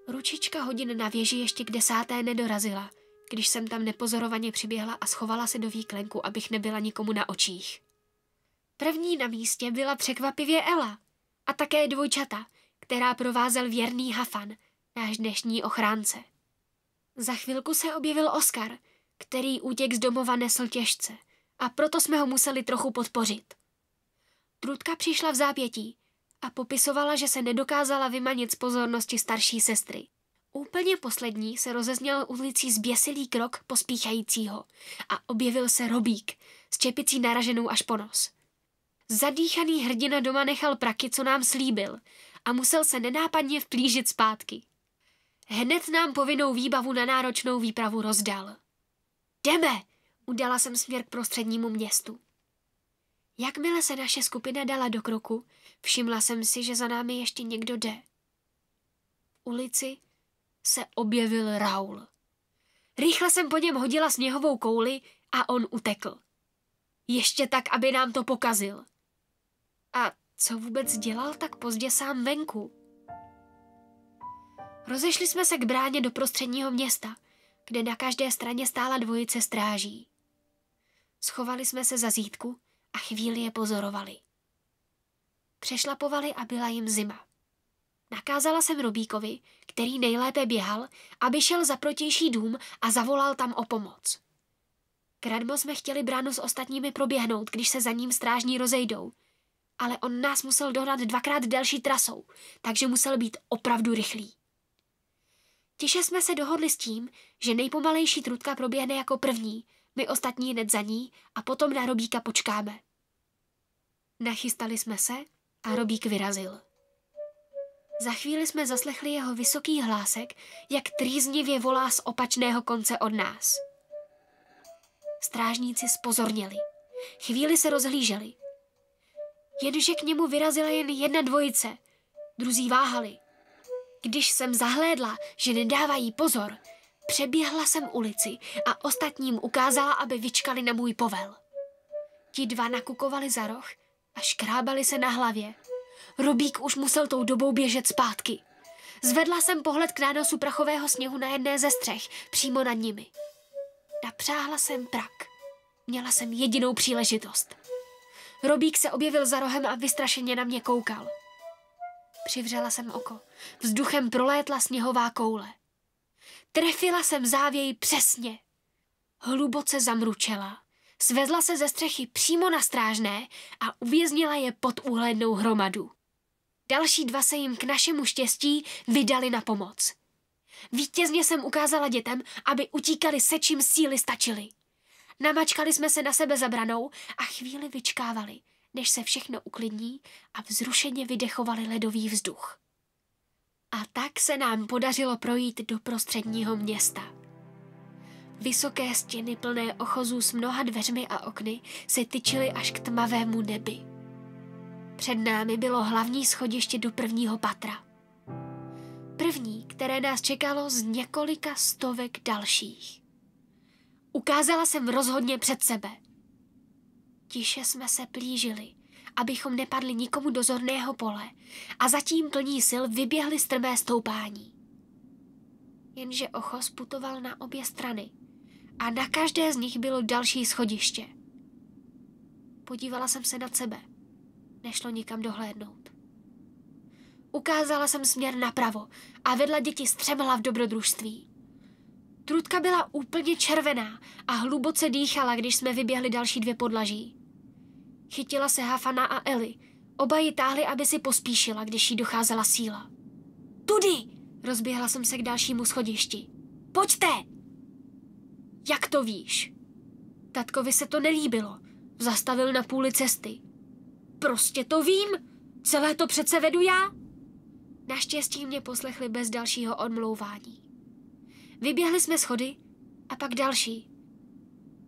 Ručička hodin na věži ještě k desáté nedorazila, když jsem tam nepozorovaně přiběhla a schovala se do výklenku, abych nebyla nikomu na očích. První na místě byla překvapivě Ela a také dvojčata, která provázel věrný Hafan, náš dnešní ochránce. Za chvilku se objevil Oskar, který útěk z domova nesl těžce a proto jsme ho museli trochu podpořit. Trudka přišla v zápětí a popisovala, že se nedokázala vymanit z pozornosti starší sestry. Úplně poslední se rozezněl ulicí zběsilý krok pospíchajícího a objevil se Robík s čepicí naraženou až po nos. Zadýchaný hrdina doma nechal praky, co nám slíbil a musel se nenápadně vplížit zpátky. Hned nám povinnou výbavu na náročnou výpravu rozdal. Jdeme, Udala jsem směr k prostřednímu městu. Jakmile se naše skupina dala do kroku, všimla jsem si, že za námi ještě někdo jde. V ulici se objevil Raul. Rychle jsem po něm hodila sněhovou kouli a on utekl. Ještě tak, aby nám to pokazil. A co vůbec dělal tak pozdě sám venku? Rozešli jsme se k bráně do prostředního města, kde na každé straně stála dvojice stráží. Schovali jsme se za zítku a chvíli je pozorovali. Přešlapovali a byla jim zima. Nakázala jsem Robíkovi, který nejlépe běhal, aby šel za protější dům a zavolal tam o pomoc. Kradmo jsme chtěli bránu s ostatními proběhnout, když se za ním strážní rozejdou, ale on nás musel dohnat dvakrát delší trasou, takže musel být opravdu rychlý. Tiše jsme se dohodli s tím, že nejpomalejší trutka proběhne jako první my ostatní hned za ní a potom na Robíka počkáme. Nachystali jsme se a Robík vyrazil. Za chvíli jsme zaslechli jeho vysoký hlásek, jak trýznivě volá z opačného konce od nás. Strážníci spozorněli. Chvíli se rozhlíželi. Jenže k němu vyrazila jen jedna dvojice. Druzí váhali. Když jsem zahlédla, že nedávají pozor, Přeběhla jsem ulici a ostatním ukázala, aby vyčkali na můj povel. Ti dva nakukovali za roh a škrábali se na hlavě. Robík už musel tou dobou běžet zpátky. Zvedla jsem pohled k nánosu prachového sněhu na jedné ze střech, přímo nad nimi. Napřáhla jsem prak. Měla jsem jedinou příležitost. Robík se objevil za rohem a vystrašeně na mě koukal. Přivřela jsem oko. Vzduchem prolétla sněhová koule. Trefila jsem závěj přesně. Hluboce zamručela. Svezla se ze střechy přímo na strážné a uvěznila je pod úhlednou hromadu. Další dva se jim k našemu štěstí vydali na pomoc. Vítězně jsem ukázala dětem, aby utíkali se čím síly stačily. Namačkali jsme se na sebe zabranou a chvíli vyčkávali, než se všechno uklidní a vzrušeně vydechovali ledový vzduch. A tak se nám podařilo projít do prostředního města. Vysoké stěny plné ochozů s mnoha dveřmi a okny se tyčily až k tmavému nebi. Před námi bylo hlavní schodiště do prvního patra. První, které nás čekalo z několika stovek dalších. Ukázala jsem rozhodně před sebe. Tiše jsme se plížili abychom nepadli nikomu do zorného pole a zatím plní sil vyběhli strmé stoupání. Jenže ocho putoval na obě strany a na každé z nich bylo další schodiště. Podívala jsem se na sebe. Nešlo nikam dohlédnout. Ukázala jsem směr napravo a vedla děti střemla v dobrodružství. Trutka byla úplně červená a hluboce dýchala, když jsme vyběhli další dvě podlaží. Chytila se Hafana a Eli. Oba ji táhli, aby si pospíšila, když jí docházela síla. Tudy! Rozběhla jsem se k dalšímu schodišti. Pojďte! Jak to víš? Tatkovi se to nelíbilo. Zastavil na půli cesty. Prostě to vím! Celé to přece vedu já! Naštěstí mě poslechli bez dalšího odmlouvání. Vyběhli jsme schody a pak další.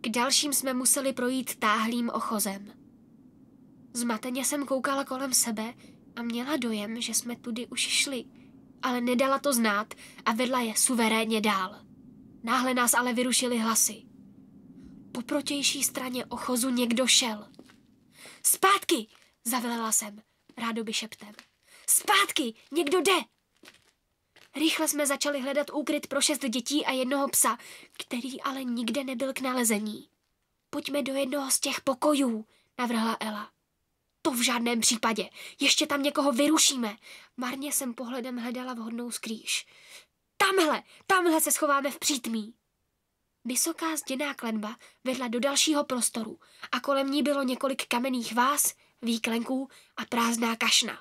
K dalším jsme museli projít táhlým ochozem. Zmateně jsem koukala kolem sebe a měla dojem, že jsme tudy už šli, ale nedala to znát a vedla je suverénně dál. Náhle nás ale vyrušily hlasy. Po protější straně ochozu někdo šel. Zpátky! Zavelela jsem, rádoby šeptem. Zpátky! Někdo jde! Rychle jsme začali hledat úkryt pro šest dětí a jednoho psa, který ale nikde nebyl k nalezení. Pojďme do jednoho z těch pokojů, navrhla Ela. To v žádném případě. Ještě tam někoho vyrušíme. Marně jsem pohledem hledala vhodnou skrýž. Tamhle, tamhle se schováme v přítmí. Vysoká zděná klenba vedla do dalšího prostoru a kolem ní bylo několik kamenných vás, výklenků a prázdná kašna.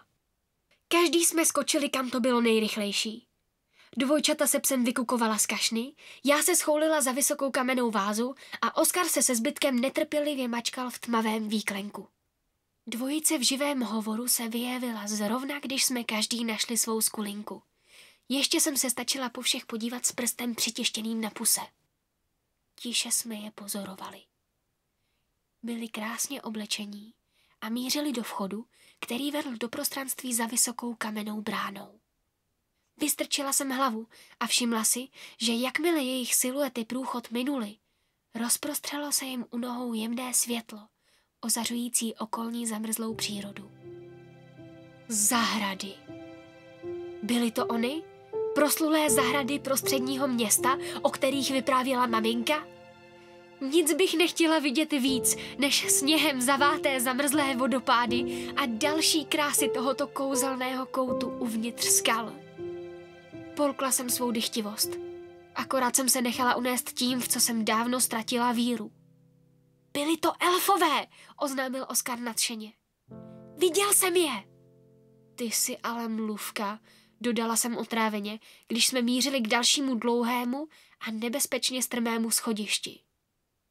Každý jsme skočili, kam to bylo nejrychlejší. Dvojčata se psem vykukovala z kašny, já se schoulila za vysokou kamennou vázu a Oskar se se zbytkem netrpělivě mačkal v tmavém výklenku. Dvojice v živém hovoru se vyjevila zrovna, když jsme každý našli svou skulinku. Ještě jsem se stačila po všech podívat s prstem přitěštěným na puse. Tiše jsme je pozorovali. Byli krásně oblečení a mířili do vchodu, který vedl do prostranství za vysokou kamennou bránou. Vystrčila jsem hlavu a všimla si, že jakmile jejich siluety průchod minuly, rozprostřelo se jim u nohou jemné světlo ozařující okolní zamrzlou přírodu. Zahrady. Byly to oni? Proslulé zahrady prostředního města, o kterých vyprávěla maminka? Nic bych nechtěla vidět víc, než sněhem zaváté zamrzlé vodopády a další krásy tohoto kouzelného koutu uvnitř skal. Polkla jsem svou dychtivost. Akorát jsem se nechala unést tím, v co jsem dávno ztratila víru. Byli to elfové, oznámil Oskar nadšeně. Viděl jsem je. Ty jsi ale mluvka, dodala jsem otráveně, když jsme mířili k dalšímu dlouhému a nebezpečně strmému schodišti.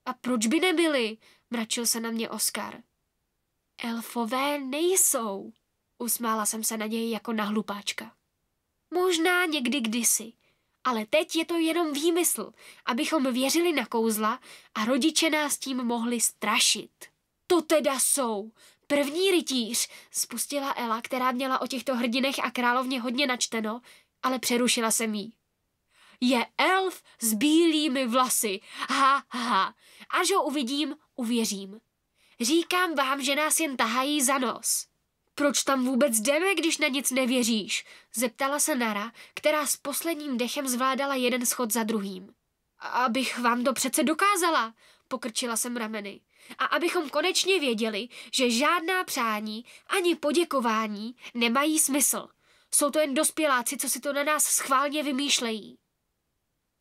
A proč by nebyli? mračil se na mě Oskar. Elfové nejsou, usmála jsem se na něj jako na hlupáčka. Možná někdy kdysi, ale teď je to jenom výmysl, abychom věřili na kouzla a rodiče nás tím mohli strašit. To teda jsou první rytíř, spustila Ela, která měla o těchto hrdinech a královně hodně načteno, ale přerušila se jí. Je elf s bílými vlasy. Ha, ha. Až ho uvidím, uvěřím. Říkám vám, že nás jen tahají za nos. Proč tam vůbec jdeme, když na nic nevěříš? Zeptala se Nara, která s posledním dechem zvládala jeden schod za druhým. Abych vám to přece dokázala, pokrčila jsem rameny. A abychom konečně věděli, že žádná přání ani poděkování nemají smysl. Jsou to jen dospěláci, co si to na nás schválně vymýšlejí.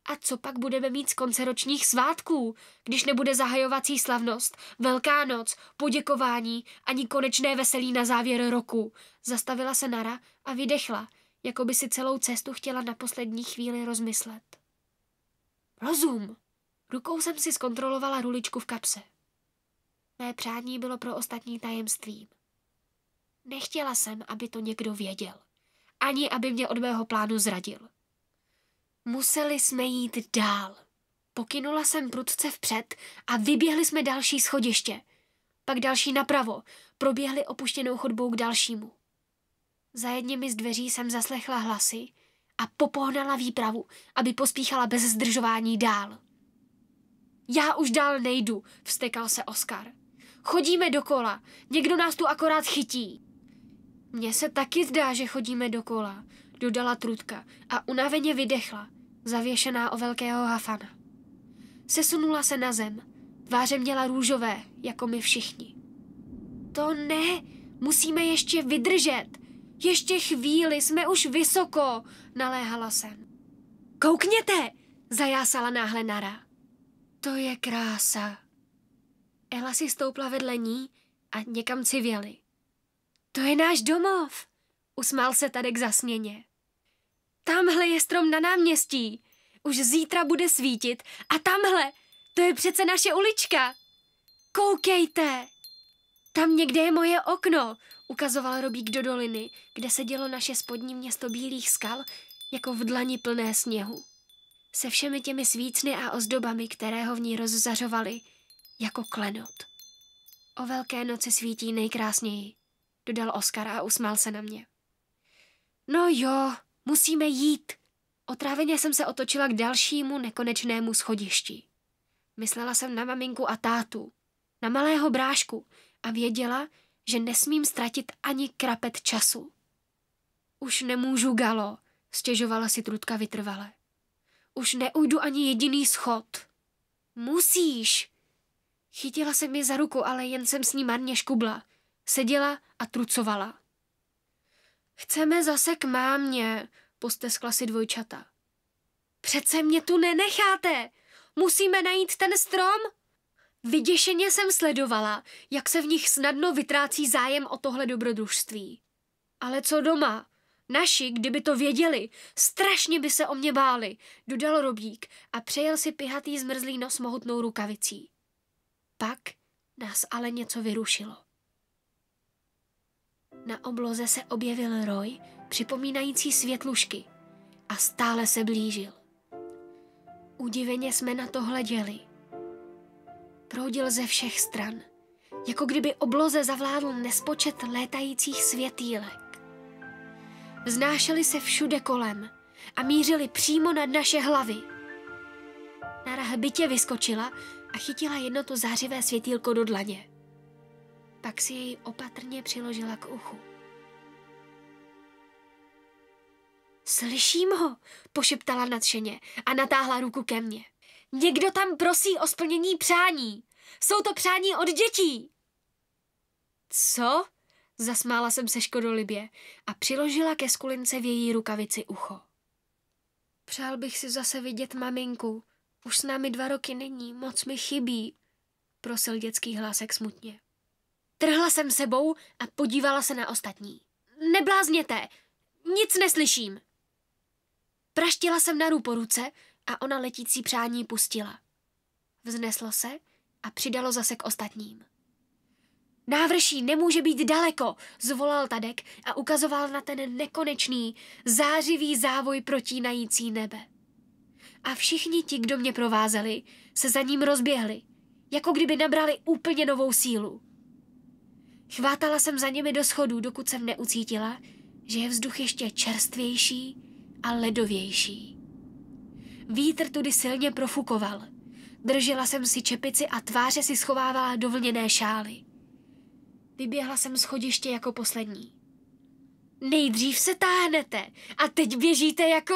A co pak budeme mít z konce ročních svátků, když nebude zahajovací slavnost, velká noc, poděkování ani konečné veselí na závěr roku? Zastavila se Nara a vydechla, jako by si celou cestu chtěla na poslední chvíli rozmyslet. Rozum! Rukou jsem si zkontrolovala ruličku v kapse. Mé přání bylo pro ostatní tajemstvím. Nechtěla jsem, aby to někdo věděl. Ani aby mě od mého plánu zradil. Museli jsme jít dál. Pokynula jsem prudce vpřed a vyběhli jsme další schodiště. Pak další napravo, proběhli opuštěnou chodbou k dalšímu. Za jedněmi z dveří jsem zaslechla hlasy a popohnala výpravu, aby pospíchala bez zdržování dál. Já už dál nejdu, vstekal se Oskar. Chodíme dokola, někdo nás tu akorát chytí. Mně se taky zdá, že chodíme dokola, dodala Trutka a unaveně vydechla – zavěšená o velkého hafana. Sesunula se na zem. Tváře měla růžové, jako my všichni. To ne, musíme ještě vydržet. Ještě chvíli, jsme už vysoko, naléhala jsem. Koukněte, zajásala náhle Nara. To je krása. Ela si stoupla vedle ní a někam civěli. To je náš domov, usmál se Tadek zasněně. Tamhle je strom na náměstí. Už zítra bude svítit. A tamhle, to je přece naše ulička. Koukejte! Tam někde je moje okno, ukazoval Robík do doliny, kde se dělo naše spodní město bílých skal, jako v dlani plné sněhu. Se všemi těmi svícny a ozdobami, které ho v ní rozzařovaly, jako klenot. O velké noci svítí nejkrásněji, dodal Oskar a usmál se na mě. No jo, Musíme jít. Otráveně jsem se otočila k dalšímu nekonečnému schodišti. Myslela jsem na maminku a tátu, na malého brášku a věděla, že nesmím ztratit ani krapet času. Už nemůžu, Galo, stěžovala si trudka vytrvale. Už neujdu ani jediný schod. Musíš! Chytila se mi za ruku, ale jen jsem s ní marně škubla. Seděla a trucovala. Chceme zase k mámě, posteskla si dvojčata. Přece mě tu nenecháte! Musíme najít ten strom! Vyděšeně jsem sledovala, jak se v nich snadno vytrácí zájem o tohle dobrodružství. Ale co doma? Naši, kdyby to věděli, strašně by se o mě báli, dodal Robík a přejel si pihatý zmrzlý nos mohutnou rukavicí. Pak nás ale něco vyrušilo. Na obloze se objevil roj, připomínající světlušky, a stále se blížil. Udiveně jsme na to hleděli. Proudil ze všech stran, jako kdyby obloze zavládl nespočet létajících světýlek. Vznášeli se všude kolem a mířili přímo nad naše hlavy. Nara hbitě vyskočila a chytila jedno to zářivé světýlko do dlaně. Pak si jej opatrně přiložila k uchu. Slyším ho, pošeptala nadšeně a natáhla ruku ke mně. Někdo tam prosí o splnění přání. Jsou to přání od dětí. Co? Zasmála jsem se škodolibě a přiložila ke skulince v její rukavici ucho. Přál bych si zase vidět maminku. Už s námi dva roky není, moc mi chybí, prosil dětský hlásek smutně. Trhla jsem sebou a podívala se na ostatní. Neblázněte! Nic neslyším! Praštila jsem Naru po ruce a ona letící přání pustila. Vzneslo se a přidalo zase k ostatním. Návrší nemůže být daleko, zvolal Tadek a ukazoval na ten nekonečný, zářivý závoj protínající nebe. A všichni ti, kdo mě provázeli, se za ním rozběhli, jako kdyby nabrali úplně novou sílu. Chvátala jsem za nimi do schodů, dokud jsem neucítila, že je vzduch ještě čerstvější a ledovější. Vítr tudy silně profukoval. Držela jsem si čepici a tváře si schovávala do vlněné šály. Vyběhla jsem schodiště jako poslední. Nejdřív se táhnete a teď běžíte jako...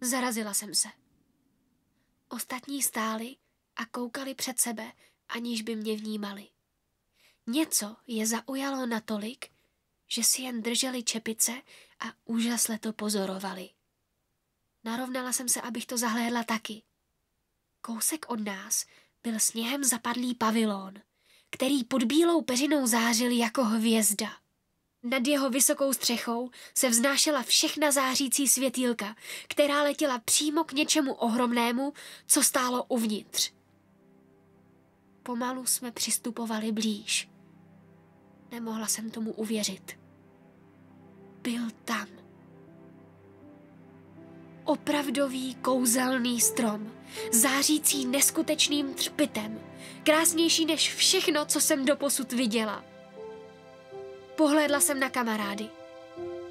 Zarazila jsem se. Ostatní stáli a koukali před sebe, aniž by mě vnímali. Něco je zaujalo natolik, že si jen drželi čepice a úžasle to pozorovali. Narovnala jsem se, abych to zahlédla taky. Kousek od nás byl sněhem zapadlý pavilon, který pod bílou peřinou zářil jako hvězda. Nad jeho vysokou střechou se vznášela všechna zářící světýlka, která letěla přímo k něčemu ohromnému, co stálo uvnitř. Pomalu jsme přistupovali blíž. Nemohla jsem tomu uvěřit. Byl tam. Opravdový kouzelný strom, zářící neskutečným třpitem, krásnější než všechno, co jsem doposud viděla. Pohlédla jsem na kamarády.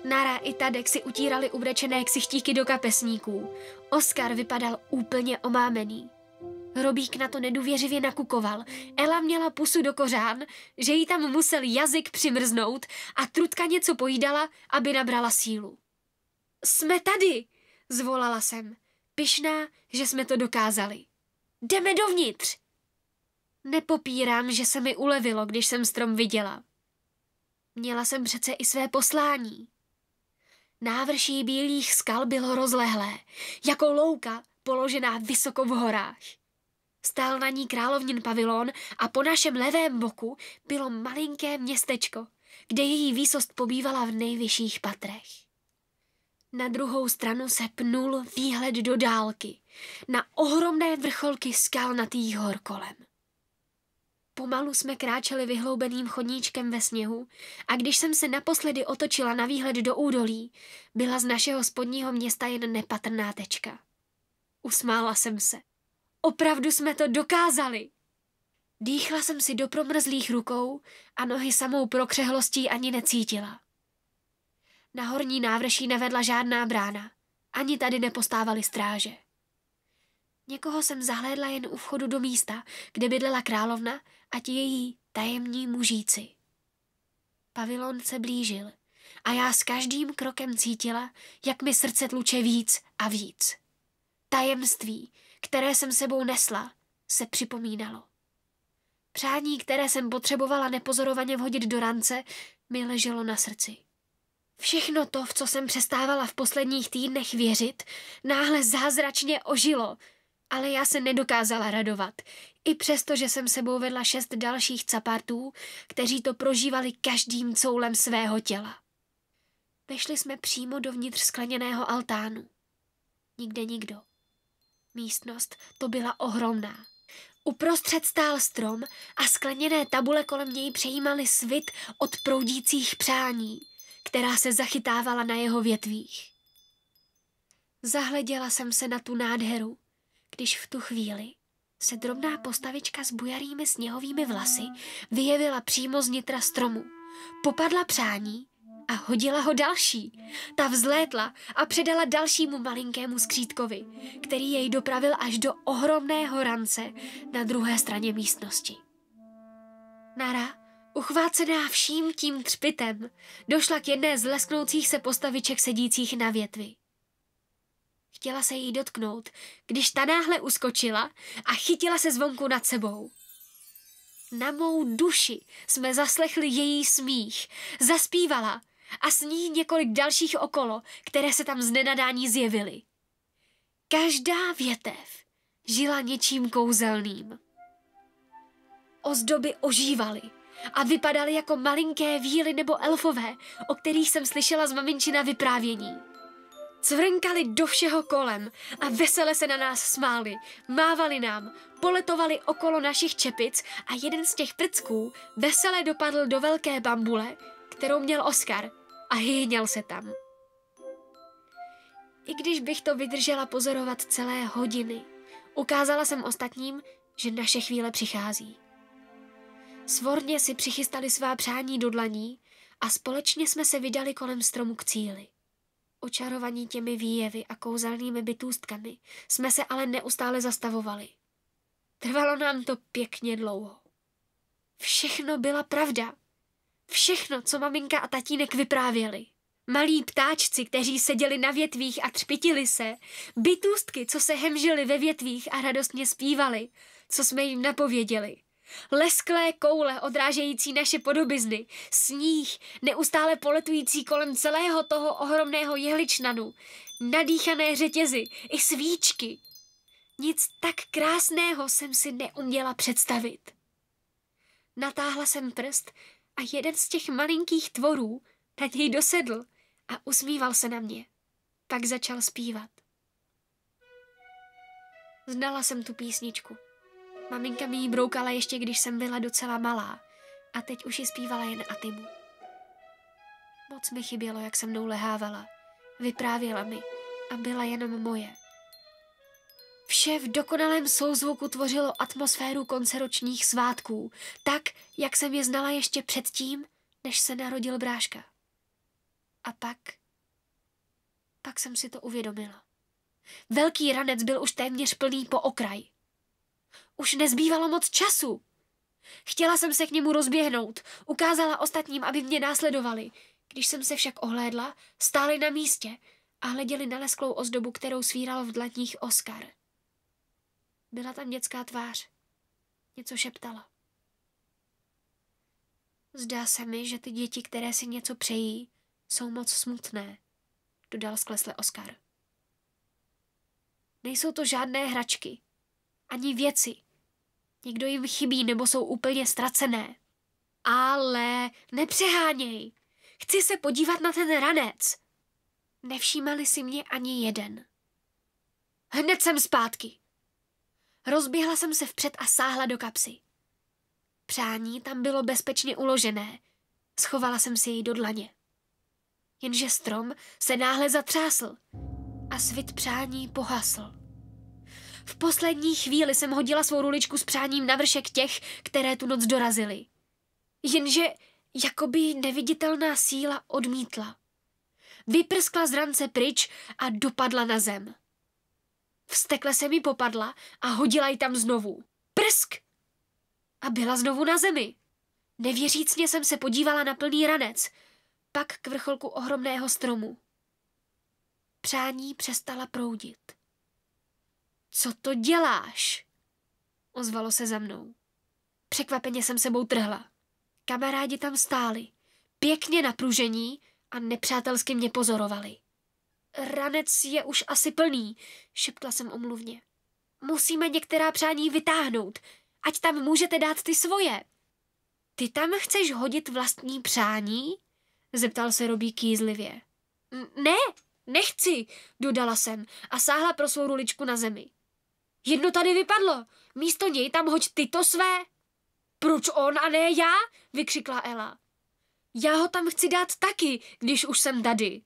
Nara i Tadek si utírali ubrečené ksichtíky do kapesníků. Oskar vypadal úplně omámený. Robík na to nedůvěřivě nakukoval. Ela měla pusu do kořán, že jí tam musel jazyk přimrznout a trutka něco pojídala, aby nabrala sílu. Jsme tady, zvolala jsem, pyšná, že jsme to dokázali. Jdeme dovnitř! Nepopírám, že se mi ulevilo, když jsem strom viděla. Měla jsem přece i své poslání. Návrší bílých skal bylo rozlehlé, jako louka položená vysoko v horách. Stál na ní královnin pavilon a po našem levém boku bylo malinké městečko, kde její výsost pobývala v nejvyšších patrech. Na druhou stranu se pnul výhled do dálky, na ohromné vrcholky skalnatých hor kolem. Pomalu jsme kráčeli vyhloubeným chodníčkem ve sněhu a když jsem se naposledy otočila na výhled do údolí, byla z našeho spodního města jen nepatrná tečka. Usmála jsem se. Opravdu jsme to dokázali. Dýchla jsem si do promrzlých rukou a nohy samou prokřehlostí ani necítila. Na horní návrší nevedla žádná brána. Ani tady nepostávaly stráže. Někoho jsem zahlédla jen u vchodu do místa, kde bydlela královna a ti její tajemní mužíci. Pavilon se blížil a já s každým krokem cítila, jak mi srdce tluče víc a víc. Tajemství, které jsem sebou nesla, se připomínalo. Přání, které jsem potřebovala nepozorovaně vhodit do rance, mi leželo na srdci. Všechno to, v co jsem přestávala v posledních týdnech věřit, náhle zázračně ožilo, ale já se nedokázala radovat, i přesto, že jsem sebou vedla šest dalších capartů, kteří to prožívali každým coulem svého těla. Vešli jsme přímo dovnitř skleněného altánu. Nikde nikdo. Místnost to byla ohromná. Uprostřed stál strom a skleněné tabule kolem něj přejímaly svit od proudících přání, která se zachytávala na jeho větvích. Zahleděla jsem se na tu nádheru, když v tu chvíli se drobná postavička s bujarými sněhovými vlasy vyjevila přímo z nitra stromu. Popadla přání a hodila ho další. Ta vzlétla a předala dalšímu malinkému skřítkovi, který jej dopravil až do ohromného rance na druhé straně místnosti. Nara, uchvácená vším tím třpitem, došla k jedné z lesknoucích se postaviček sedících na větvi. Chtěla se jí dotknout, když ta náhle uskočila a chytila se zvonku nad sebou. Na mou duši jsme zaslechli její smích. Zaspívala – a s ní několik dalších okolo, které se tam z nenadání zjevily. Každá větev žila něčím kouzelným. Ozdoby ožívaly a vypadaly jako malinké víly nebo elfové, o kterých jsem slyšela z maminčina vyprávění. Cvrnkali do všeho kolem a vesele se na nás smáli, mávali nám, poletovali okolo našich čepic a jeden z těch prcků vesele dopadl do velké bambule, kterou měl Oscar a hyhněl se tam. I když bych to vydržela pozorovat celé hodiny, ukázala jsem ostatním, že naše chvíle přichází. Svorně si přichystali svá přání do dlaní a společně jsme se vydali kolem stromu k cíli. Očarovaní těmi výjevy a kouzelnými bytůstkami jsme se ale neustále zastavovali. Trvalo nám to pěkně dlouho. Všechno byla pravda. Všechno, co maminka a tatínek vyprávěli. Malí ptáčci, kteří seděli na větvích a třpitili se, bytůstky, co se hemžili ve větvích a radostně zpívali, co jsme jim napověděli. Lesklé koule odrážející naše podobizny, sníh, neustále poletující kolem celého toho ohromného jehličnanu, nadýchané řetězy i svíčky. Nic tak krásného jsem si neuměla představit. Natáhla jsem prst a jeden z těch malinkých tvorů na něj dosedl a usmíval se na mě. Pak začal zpívat. Znala jsem tu písničku. Maminka mi ji broukala ještě, když jsem byla docela malá a teď už ji zpívala jen Atimu. Moc mi chybělo, jak se mnou lehávala. Vyprávěla mi a byla jenom moje. Vše v dokonalém souzvuku tvořilo atmosféru konceročních svátků, tak, jak jsem je znala ještě předtím, než se narodil bráška. A pak... Pak jsem si to uvědomila. Velký ranec byl už téměř plný po okraj. Už nezbývalo moc času. Chtěla jsem se k němu rozběhnout, ukázala ostatním, aby mě následovali. Když jsem se však ohlédla, stáli na místě a hleděli na lesklou ozdobu, kterou svíral v dlaních Oskar. Byla tam dětská tvář. Něco šeptala. Zdá se mi, že ty děti, které si něco přejí, jsou moc smutné, dodal sklesle Oskar. Nejsou to žádné hračky, ani věci. Někdo jim chybí nebo jsou úplně ztracené. Ale nepřeháněj, chci se podívat na ten ranec. Nevšímali si mě ani jeden. Hned jsem zpátky. Rozběhla jsem se vpřed a sáhla do kapsy. Přání tam bylo bezpečně uložené. Schovala jsem si jej do dlaně. Jenže strom se náhle zatřásl a svit přání pohasl. V poslední chvíli jsem hodila svou ruličku s přáním na vršek těch, které tu noc dorazily. Jenže jakoby neviditelná síla odmítla. Vyprskla z rance pryč a dopadla na zem. Vstekle se mi popadla a hodila ji tam znovu. Prsk! A byla znovu na zemi. Nevěřícně jsem se podívala na plný ranec, pak k vrcholku ohromného stromu. Přání přestala proudit. Co to děláš? Ozvalo se za mnou. Překvapeně jsem sebou trhla. Kamarádi tam stáli, pěkně napružení a nepřátelsky mě pozorovali. Ranec je už asi plný, šeptla jsem omluvně. Musíme některá přání vytáhnout, ať tam můžete dát ty svoje. Ty tam chceš hodit vlastní přání? Zeptal se Robí kýzlivě. Ne, nechci, dodala jsem a sáhla pro svou ruličku na zemi. Jedno tady vypadlo, místo něj tam hoď ty to své. Proč on a ne já? vykřikla Ela. Já ho tam chci dát taky, když už jsem tady,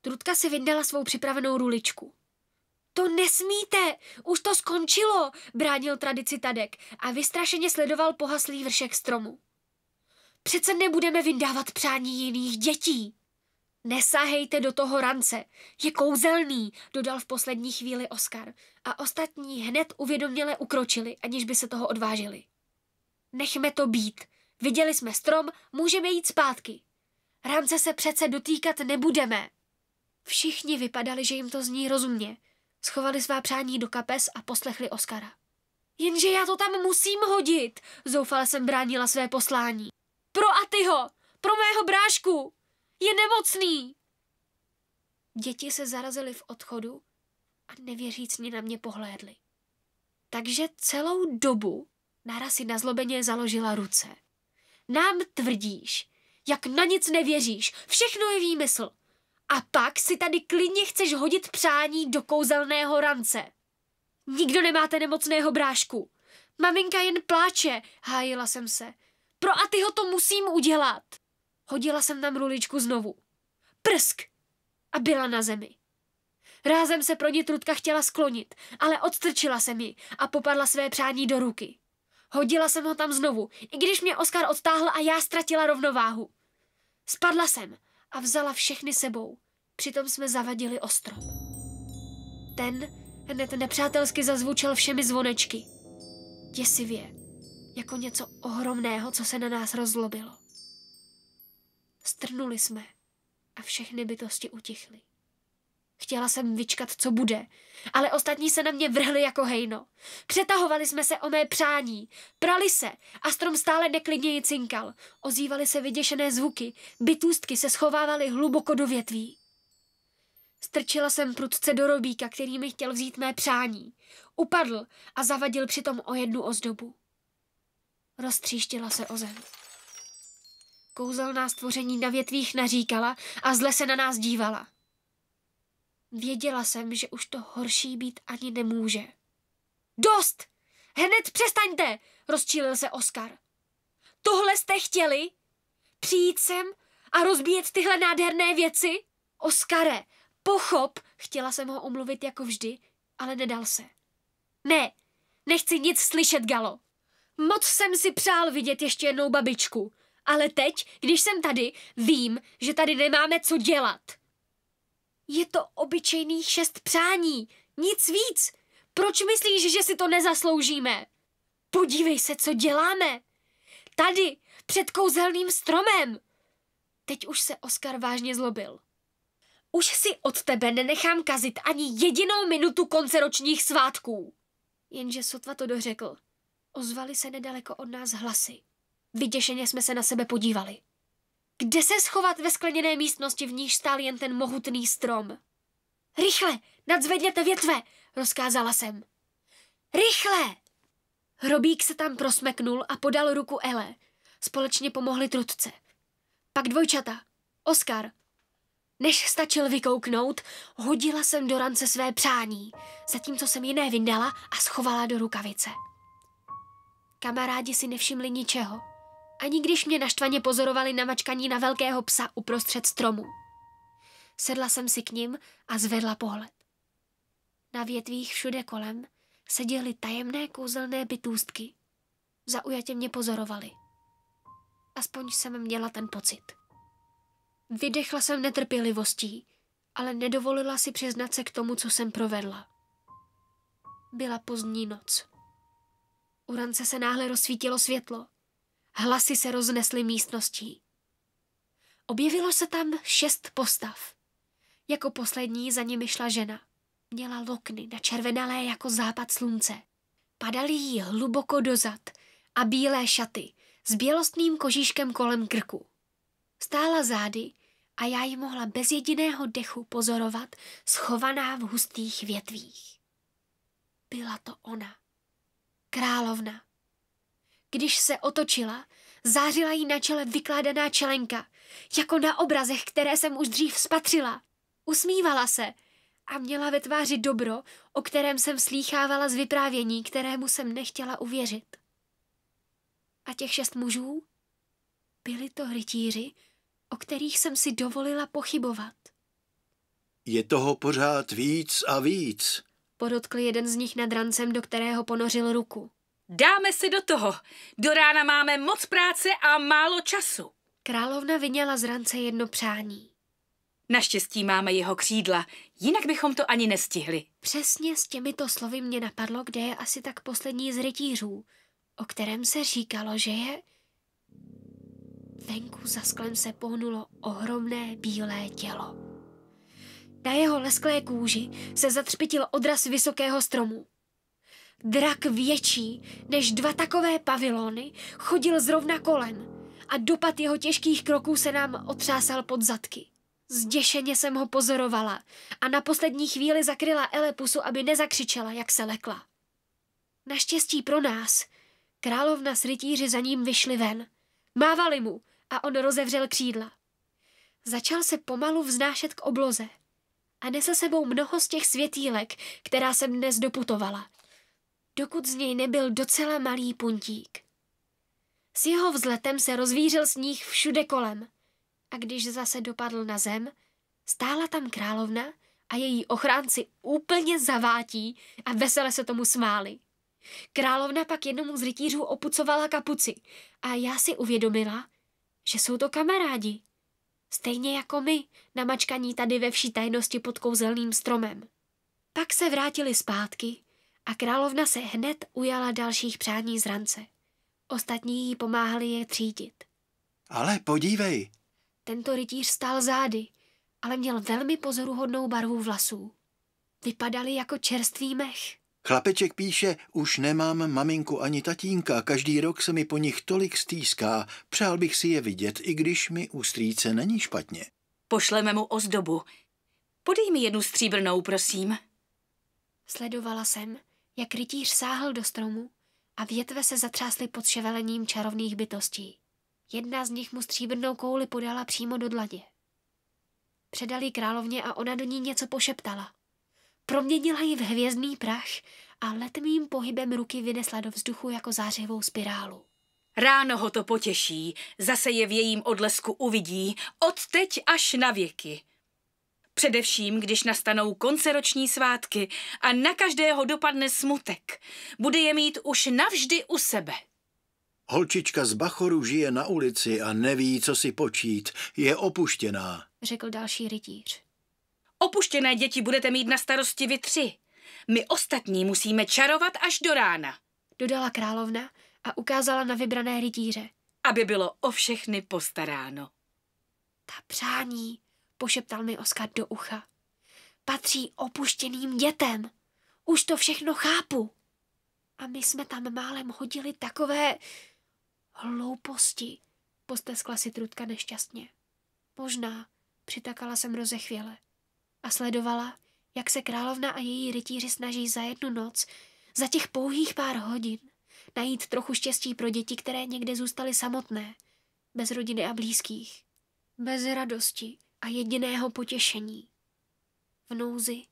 Trudka si vyndala svou připravenou ruličku. To nesmíte! Už to skončilo! bránil tradici Tadek a vystrašeně sledoval pohaslý vršek stromu. Přece nebudeme vyndávat přání jiných dětí. Nesahejte do toho rance, je kouzelný, dodal v poslední chvíli Oskar a ostatní hned uvědoměle ukročili, aniž by se toho odvážili. Nechme to být, viděli jsme strom, můžeme jít zpátky. Rance se přece dotýkat nebudeme. Všichni vypadali, že jim to zní rozumně. Schovali svá přání do kapes a poslechli Oskara. Jenže já to tam musím hodit, zoufale jsem bránila své poslání. Pro Atyho! Pro mého brášku! Je nemocný! Děti se zarazily v odchodu a nevěřícně na mě pohlédly. Takže celou dobu Nara si nazlobeně založila ruce. Nám tvrdíš, jak na nic nevěříš, všechno je výmysl. A pak si tady klidně chceš hodit přání do kouzelného rance. Nikdo nemáte nemocného brášku. Maminka jen pláče, hájila jsem se. Pro a ty ho to musím udělat. Hodila jsem tam ruličku znovu. Prsk! A byla na zemi. Rázem se pro ně trutka chtěla sklonit, ale odstrčila se mi a popadla své přání do ruky. Hodila jsem ho tam znovu, i když mě Oskar odtáhl a já ztratila rovnováhu. Spadla jsem a vzala všechny sebou. Přitom jsme zavadili ostrov. Ten hned nepřátelsky zazvučel všemi zvonečky. Děsivě, jako něco ohromného, co se na nás rozlobilo. Strnuli jsme a všechny bytosti utichly. Chtěla jsem vyčkat, co bude, ale ostatní se na mě vrhli jako hejno. Přetahovali jsme se o mé přání, prali se a strom stále neklidněji cinkal. Ozývaly se vyděšené zvuky, bytůstky se schovávaly hluboko do větví. Strčila jsem prudce do robíka, který mi chtěl vzít mé přání. Upadl a zavadil přitom o jednu ozdobu. Roztříštila se o zem. Kouzelná stvoření na větvích naříkala a zle se na nás dívala. Věděla jsem, že už to horší být ani nemůže. Dost! Hned přestaňte! rozčílil se Oskar. Tohle jste chtěli? Přijít sem a rozbíjet tyhle nádherné věci? Oskare, pochop! Chtěla jsem ho omluvit jako vždy, ale nedal se. Ne, nechci nic slyšet, Galo. Moc jsem si přál vidět ještě jednou babičku, ale teď, když jsem tady, vím, že tady nemáme co dělat. Je to obyčejných šest přání, nic víc. Proč myslíš, že si to nezasloužíme? Podívej se, co děláme. Tady, před kouzelným stromem. Teď už se Oskar vážně zlobil. Už si od tebe nenechám kazit ani jedinou minutu konceročních svátků. Jenže sotva to dořekl. Ozvali se nedaleko od nás hlasy. Vyděšeně jsme se na sebe podívali. Kde se schovat ve skleněné místnosti, v níž stál jen ten mohutný strom? Rychle, nadzvedněte větve, rozkázala jsem. Rychle! Hrobík se tam prosmeknul a podal ruku Ele. Společně pomohli trutce. Pak dvojčata. Oskar. Než stačil vykouknout, hodila jsem do rance své přání, zatímco jsem jiné vyndala a schovala do rukavice. Kamarádi si nevšimli ničeho. Ani když mě naštvaně pozorovali na mačkaní na velkého psa uprostřed stromu. Sedla jsem si k ním a zvedla pohled. Na větvích všude kolem seděly tajemné kouzelné bytůstky. Zaujatě mě pozorovali. Aspoň jsem měla ten pocit. Vydechla jsem netrpělivostí, ale nedovolila si přiznat se k tomu, co jsem provedla. Byla pozdní noc. U rance se náhle rozsvítilo světlo Hlasy se roznesly místností. Objevilo se tam šest postav. Jako poslední za nimi šla žena. Měla lokny na červenalé jako západ slunce. Padaly jí hluboko dozad a bílé šaty s bělostným kožíškem kolem krku. Stála zády a já ji mohla bez jediného dechu pozorovat, schovaná v hustých větvích. Byla to ona, královna. Když se otočila, zářila jí na čele vykládaná čelenka, jako na obrazech, které jsem už dřív spatřila. Usmívala se a měla ve tváři dobro, o kterém jsem slýchávala z vyprávění, kterému jsem nechtěla uvěřit. A těch šest mužů? Byli to rytíři, o kterých jsem si dovolila pochybovat.
Je toho pořád víc a víc,
podotkl jeden z nich nad rancem, do kterého ponořil ruku. Dáme se do toho. Do rána máme moc práce a málo času. Královna vyněla z rance jedno přání. Naštěstí máme jeho křídla, jinak bychom to ani nestihli.
Přesně s těmito slovy mě napadlo, kde je asi tak poslední z rytířů, o kterém se říkalo, že je... Venku za sklem se pohnulo ohromné bílé tělo. Na jeho lesklé kůži se zatřpitil odraz vysokého stromu. Drak větší než dva takové pavilony chodil zrovna kolem a dopad jeho těžkých kroků se nám otřásal pod zadky. Zděšeně jsem ho pozorovala a na poslední chvíli zakryla Elepusu, aby nezakřičela, jak se lekla. Naštěstí pro nás, královna s rytíři za ním vyšli ven. Mávali mu a on rozevřel křídla. Začal se pomalu vznášet k obloze a nesl sebou mnoho z těch světílek, která jsem dnes doputovala – dokud z něj nebyl docela malý puntík. S jeho vzletem se rozvířil sníh všude kolem. A když zase dopadl na zem, stála tam královna a její ochránci úplně zavátí a vesele se tomu smáli. Královna pak jednomu z rytířů opucovala kapuci a já si uvědomila, že jsou to kamarádi. Stejně jako my, namačkaní tady ve vší tajnosti pod kouzelným stromem. Pak se vrátili zpátky a královna se hned ujala dalších přání z rance. Ostatní jí pomáhali je třídit.
Ale podívej!
Tento rytíř stál zády, ale měl velmi pozoruhodnou barvu vlasů. Vypadali jako čerstvý mech.
Chlapeček píše, už nemám maminku ani tatínka, každý rok se mi po nich tolik stýská, přál bych si je vidět, i když mi u strýce není špatně.
Pošleme mu ozdobu. Podej mi jednu stříbrnou,
prosím.
Sledovala jsem, jak rytíř sáhl do stromu a větve se zatřásly pod ševelením čarovných bytostí. Jedna z nich mu stříbrnou kouli podala přímo do dlaně. Předali královně a ona do ní něco pošeptala. Proměnila ji v hvězdný prach a letmým pohybem ruky vynesla do vzduchu jako zářivou spirálu.
Ráno ho to potěší, zase je v jejím odlesku uvidí, od teď až na věky. Především, když nastanou konceroční svátky a na každého dopadne smutek. Bude je mít už navždy u sebe.
Holčička z Bachoru žije na ulici a neví, co si počít. Je opuštěná,
řekl další rytíř. Opuštěné děti budete mít na starosti vy tři. My ostatní musíme čarovat až do rána, dodala královna a ukázala na vybrané rytíře. Aby bylo o všechny postaráno. Ta přání, pošeptal mi Oskar do ucha.
Patří opuštěným dětem. Už to všechno chápu. A my jsme tam málem hodili takové hlouposti, posteskla si trutka nešťastně. Možná, přitakala jsem rozechvěle. A sledovala, jak se královna a její rytíři snaží za jednu noc, za těch pouhých pár hodin, najít trochu štěstí pro děti, které někde zůstaly samotné, bez rodiny a blízkých, bez radosti, a jediného potěšení.
V nouzi,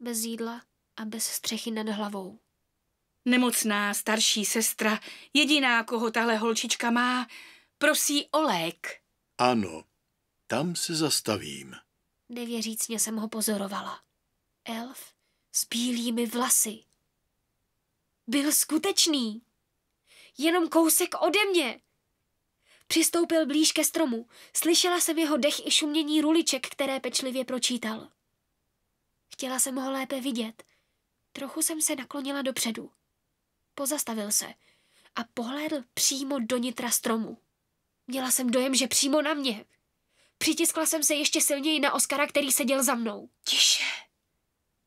bez jídla a bez střechy nad hlavou. Nemocná starší sestra, jediná, koho tahle holčička má, prosí o lék.
Ano, tam se zastavím.
Nevěřícně jsem
ho pozorovala. Elf s bílými vlasy. Byl skutečný. Jenom kousek ode mě. Přistoupil blíž ke stromu. Slyšela jsem jeho dech i šumění ruliček, které pečlivě pročítal. Chtěla jsem ho lépe vidět. Trochu jsem se naklonila dopředu. Pozastavil se a pohlédl přímo do nitra stromu. Měla jsem dojem, že přímo na mě. Přitiskla jsem se ještě silněji na Oskara, který seděl za mnou.
Tiše.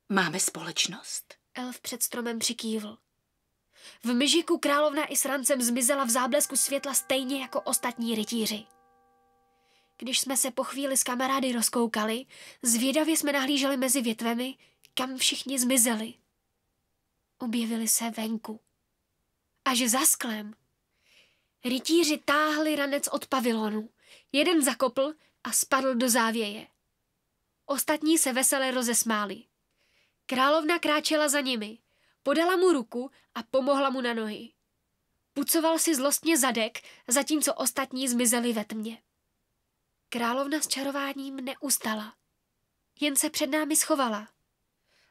Máme společnost?
Elf před stromem přikývl. V myžiku královna i s rancem zmizela v záblesku světla stejně jako ostatní rytíři. Když jsme se po chvíli s kamarády rozkoukali, zvědavě jsme nahlíželi mezi větvemi, kam všichni zmizeli. Objevili se venku. Až za sklem. Rytíři táhli ranec od pavilonu. Jeden zakopl a spadl do závěje. Ostatní se vesele rozesmáli. Královna kráčela za nimi. Podala mu ruku a pomohla mu na nohy. Pucoval si zlostně zadek, zatímco ostatní zmizeli ve tmě. Královna s čarováním neustala. Jen se před námi schovala.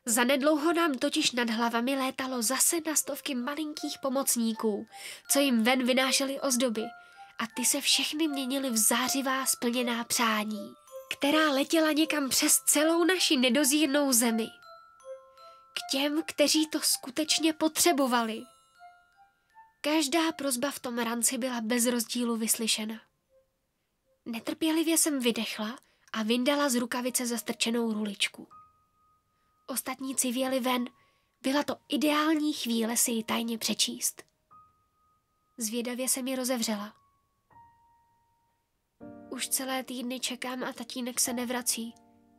Zanedlouho nám totiž nad hlavami létalo zase na stovky malinkých pomocníků, co jim ven vynášely ozdoby a ty se všechny měnily v zářivá splněná přání, která letěla někam přes celou naši nedozírnou zemi k těm, kteří to skutečně potřebovali. Každá prozba v tom ranci byla bez rozdílu vyslyšena. Netrpělivě jsem vydechla a vyndala z rukavice zastrčenou ruličku. Ostatní civěli ven, byla to ideální chvíle si ji tajně přečíst. Zvědavě se mi rozevřela. Už celé týdny čekám a tatínek se nevrací.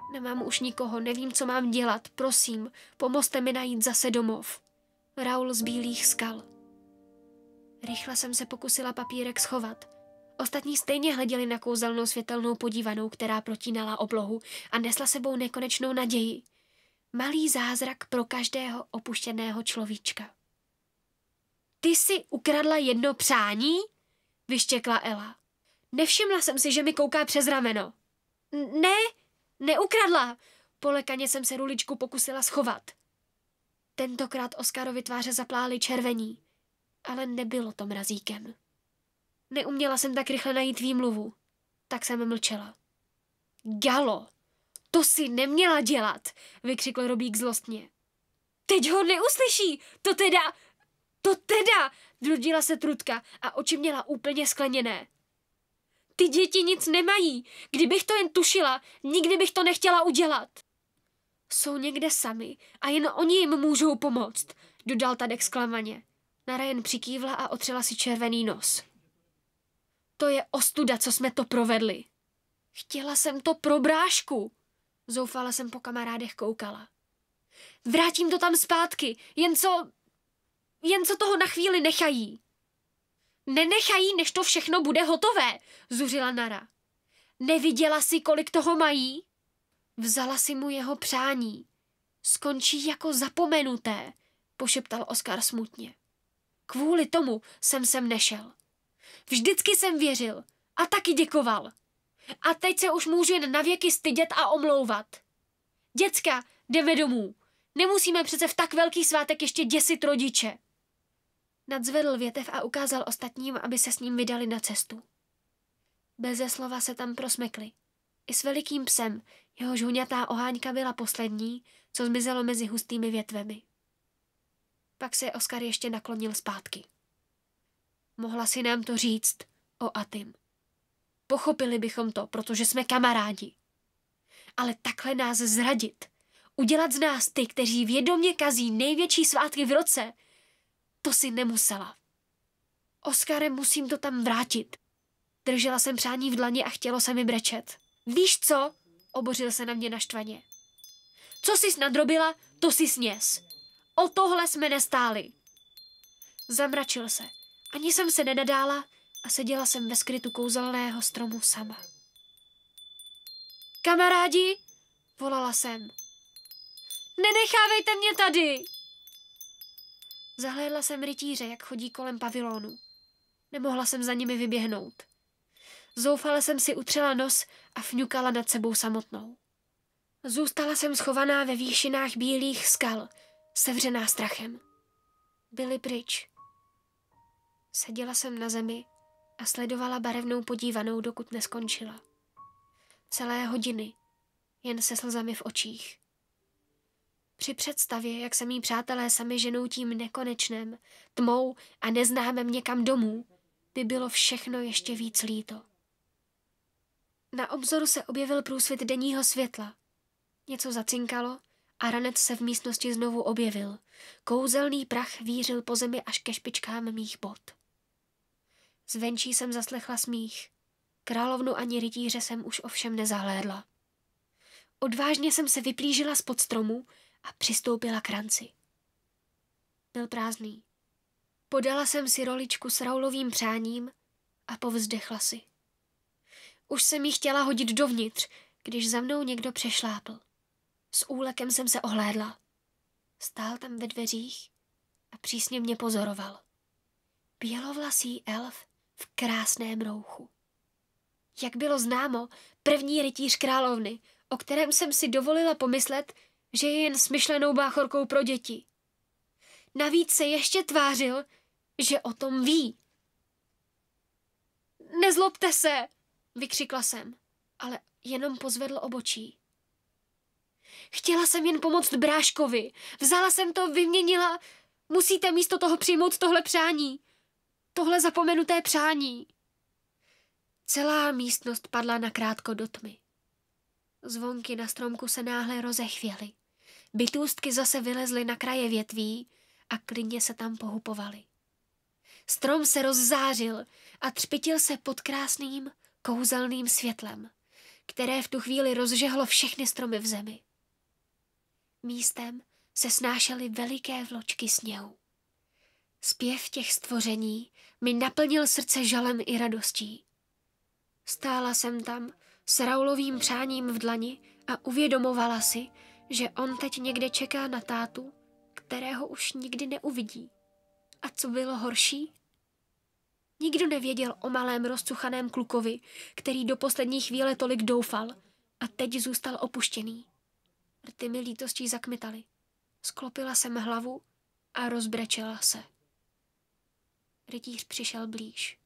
Nemám už nikoho, nevím, co mám dělat. Prosím, pomozte mi najít zase domov. Raul z bílých skal. Rychle jsem se pokusila papírek schovat. Ostatní stejně hleděli na kouzelnou světelnou podívanou, která protínala oblohu a nesla sebou nekonečnou naději. Malý zázrak pro každého opuštěného človíčka. Ty jsi ukradla jedno přání? Vyštěkla Ela. Nevšimla jsem si, že mi kouká přes rameno. Ne, Neukradla! Polekaně jsem se ruličku pokusila schovat. Tentokrát Oskarovi tváře zaplály červení, ale nebylo to mrazíkem. Neuměla jsem tak rychle najít výmluvu, tak jsem mlčela. Galo! To si neměla dělat, vykřikl Robík zlostně. Teď ho neuslyší, to teda, to teda, drudila se trutka a oči měla úplně skleněné. Ty děti nic nemají. Kdybych to jen tušila, nikdy bych to nechtěla udělat. Jsou někde sami a jen oni jim můžou pomoct, dodal Tadek zklamaně. Nara jen přikývla a otřela si červený nos. To je ostuda, co jsme to provedli. Chtěla jsem to pro brášku. Zoufala jsem po kamarádech koukala. Vrátím to tam zpátky, jen co... Jen co toho na chvíli nechají. Nenechají, než to všechno bude hotové, zuřila Nara. Neviděla si, kolik toho mají? Vzala si mu jeho přání. Skončí jako zapomenuté, pošeptal Oskar smutně. Kvůli tomu jsem sem nešel. Vždycky jsem věřil a taky děkoval. A teď se už můžu jen navěky stydět a omlouvat. Děcka, jdeme domů. Nemusíme přece v tak velký svátek ještě děsit rodiče. Nadzvedl větev a ukázal ostatním, aby se s ním vydali na cestu. Beze slova se tam prosmekli. I s velikým psem, jehož huňatá oháňka byla poslední, co zmizelo mezi hustými větvemi. Pak se Oskar ještě naklonil zpátky. Mohla si nám to říct, o Atim. Pochopili bychom to, protože jsme kamarádi. Ale takhle nás zradit, udělat z nás ty, kteří vědomě kazí největší svátky v roce, to si nemusela. Oskare, musím to tam vrátit. Držela jsem přání v dlaně a chtělo se mi brečet. Víš co? Obořil se na mě naštvaně. Co jsi nadrobila, to si sněs. O tohle jsme nestáli. Zamračil se. Ani jsem se nenadála a seděla jsem ve skrytu kouzelného stromu sama. Kamarádi, volala jsem. Nenechávejte mě tady! Zahlédla jsem rytíře, jak chodí kolem pavilonu. Nemohla jsem za nimi vyběhnout. Zoufale jsem si utřela nos a fňukala nad sebou samotnou. Zůstala jsem schovaná ve výšinách bílých skal, sevřená strachem. Byli pryč. Seděla jsem na zemi a sledovala barevnou podívanou, dokud neskončila. Celé hodiny, jen se slzami v očích. Při představě, jak se mý přátelé sami ženou tím nekonečném, tmou a neznámem někam domů, by bylo všechno ještě víc líto. Na obzoru se objevil průsvit denního světla. Něco zacinkalo a ranec se v místnosti znovu objevil. Kouzelný prach vířil po zemi až ke špičkám mých bot. Zvenčí jsem zaslechla smích. Královnu ani rytíře jsem už ovšem nezahlédla. Odvážně jsem se vyplížila spod stromu a přistoupila k ranci. Byl prázdný. Podala jsem si roličku s raulovým přáním a povzdechla si. Už jsem ji chtěla hodit dovnitř, když za mnou někdo přešlápl. S úlekem jsem se ohlédla. Stál tam ve dveřích a přísně mě pozoroval. Bělovlasý elf v krásném rouchu. Jak bylo známo, první rytíř královny, o kterém jsem si dovolila pomyslet, že je jen smyšlenou báchorkou pro děti. Navíc se ještě tvářil, že o tom ví. Nezlobte se, vykřikla jsem, ale jenom pozvedl obočí. Chtěla jsem jen pomoct bráškovi. Vzala jsem to, vyměnila. Musíte místo toho přijmout tohle přání. Tohle zapomenuté přání. Celá místnost padla nakrátko do tmy. Zvonky na stromku se náhle rozechvěly. Bytůstky zase vylezly na kraje větví a klidně se tam pohupovaly. Strom se rozzářil a třpitil se pod krásným, kouzelným světlem, které v tu chvíli rozžehlo všechny stromy v zemi. Místem se snášely veliké vločky sněhu. Zpěv těch stvoření mi naplnil srdce žalem i radostí. Stála jsem tam s Raulovým přáním v dlani a uvědomovala si, že on teď někde čeká na tátu, kterého už nikdy neuvidí. A co bylo horší? Nikdo nevěděl o malém rozcuchaném klukovi, který do poslední chvíle tolik doufal a teď zůstal opuštěný. Rty mi lítostí zakmitaly. Sklopila jsem hlavu a rozbrečela se. Rytíř přišel blíž.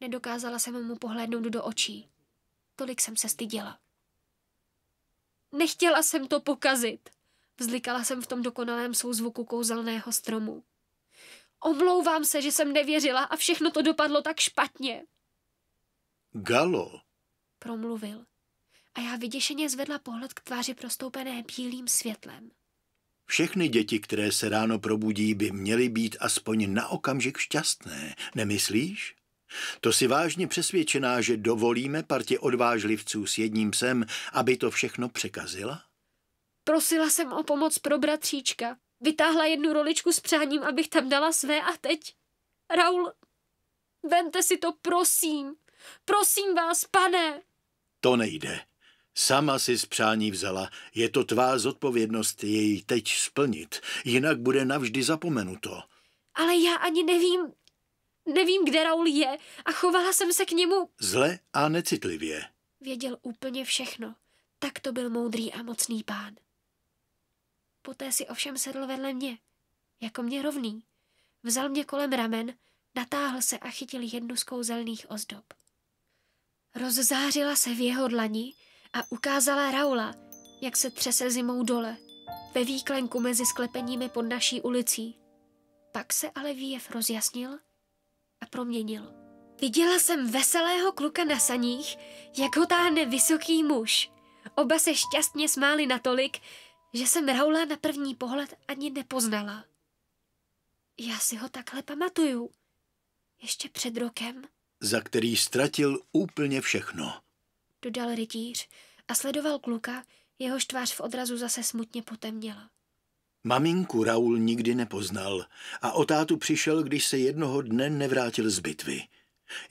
Nedokázala jsem mu pohlédnout do očí tolik jsem se styděla. Nechtěla jsem to pokazit, vzlikala jsem v tom dokonalém souzvuku kouzelného stromu. Omlouvám se, že jsem nevěřila a všechno to dopadlo tak špatně.
Galo,
promluvil. A já vyděšeně zvedla pohled k tváři prostoupené bílým světlem.
Všechny děti, které se ráno probudí, by měly být aspoň na okamžik šťastné, nemyslíš? To si vážně přesvědčená, že dovolíme partě odvážlivců s jedním psem, aby to všechno překazila?
Prosila jsem o pomoc pro bratříčka. Vytáhla jednu roličku s přáním, abych tam dala své a teď... Raul, vente si to, prosím. Prosím vás, pane.
To nejde. Sama si z přání vzala. Je to tvá zodpovědnost jej teď splnit, jinak bude navždy zapomenuto.
Ale já ani nevím, Nevím, kde Raul je a chovala jsem se k němu...
Zle a necitlivě.
Věděl úplně všechno. Tak to byl moudrý a mocný pán. Poté si ovšem sedl vedle mě, jako mě rovný. Vzal mě kolem ramen, natáhl se a chytil jednu z kouzelných ozdob. Rozzářila se v jeho dlani a ukázala Raula, jak se třese zimou dole, ve výklenku mezi sklepeními pod naší ulicí. Pak se ale výjev rozjasnil a proměnil. Viděla jsem veselého kluka na saních, jak ho táhne vysoký muž. Oba se šťastně smáli natolik, že jsem Raula na první pohled ani nepoznala. Já si ho takhle pamatuju. Ještě před rokem.
Za který ztratil úplně všechno.
Dodal rytíř a sledoval kluka, jehož tvář v odrazu zase smutně potemněla.
Maminku Raul nikdy nepoznal a o tátu přišel, když se jednoho dne nevrátil z bitvy.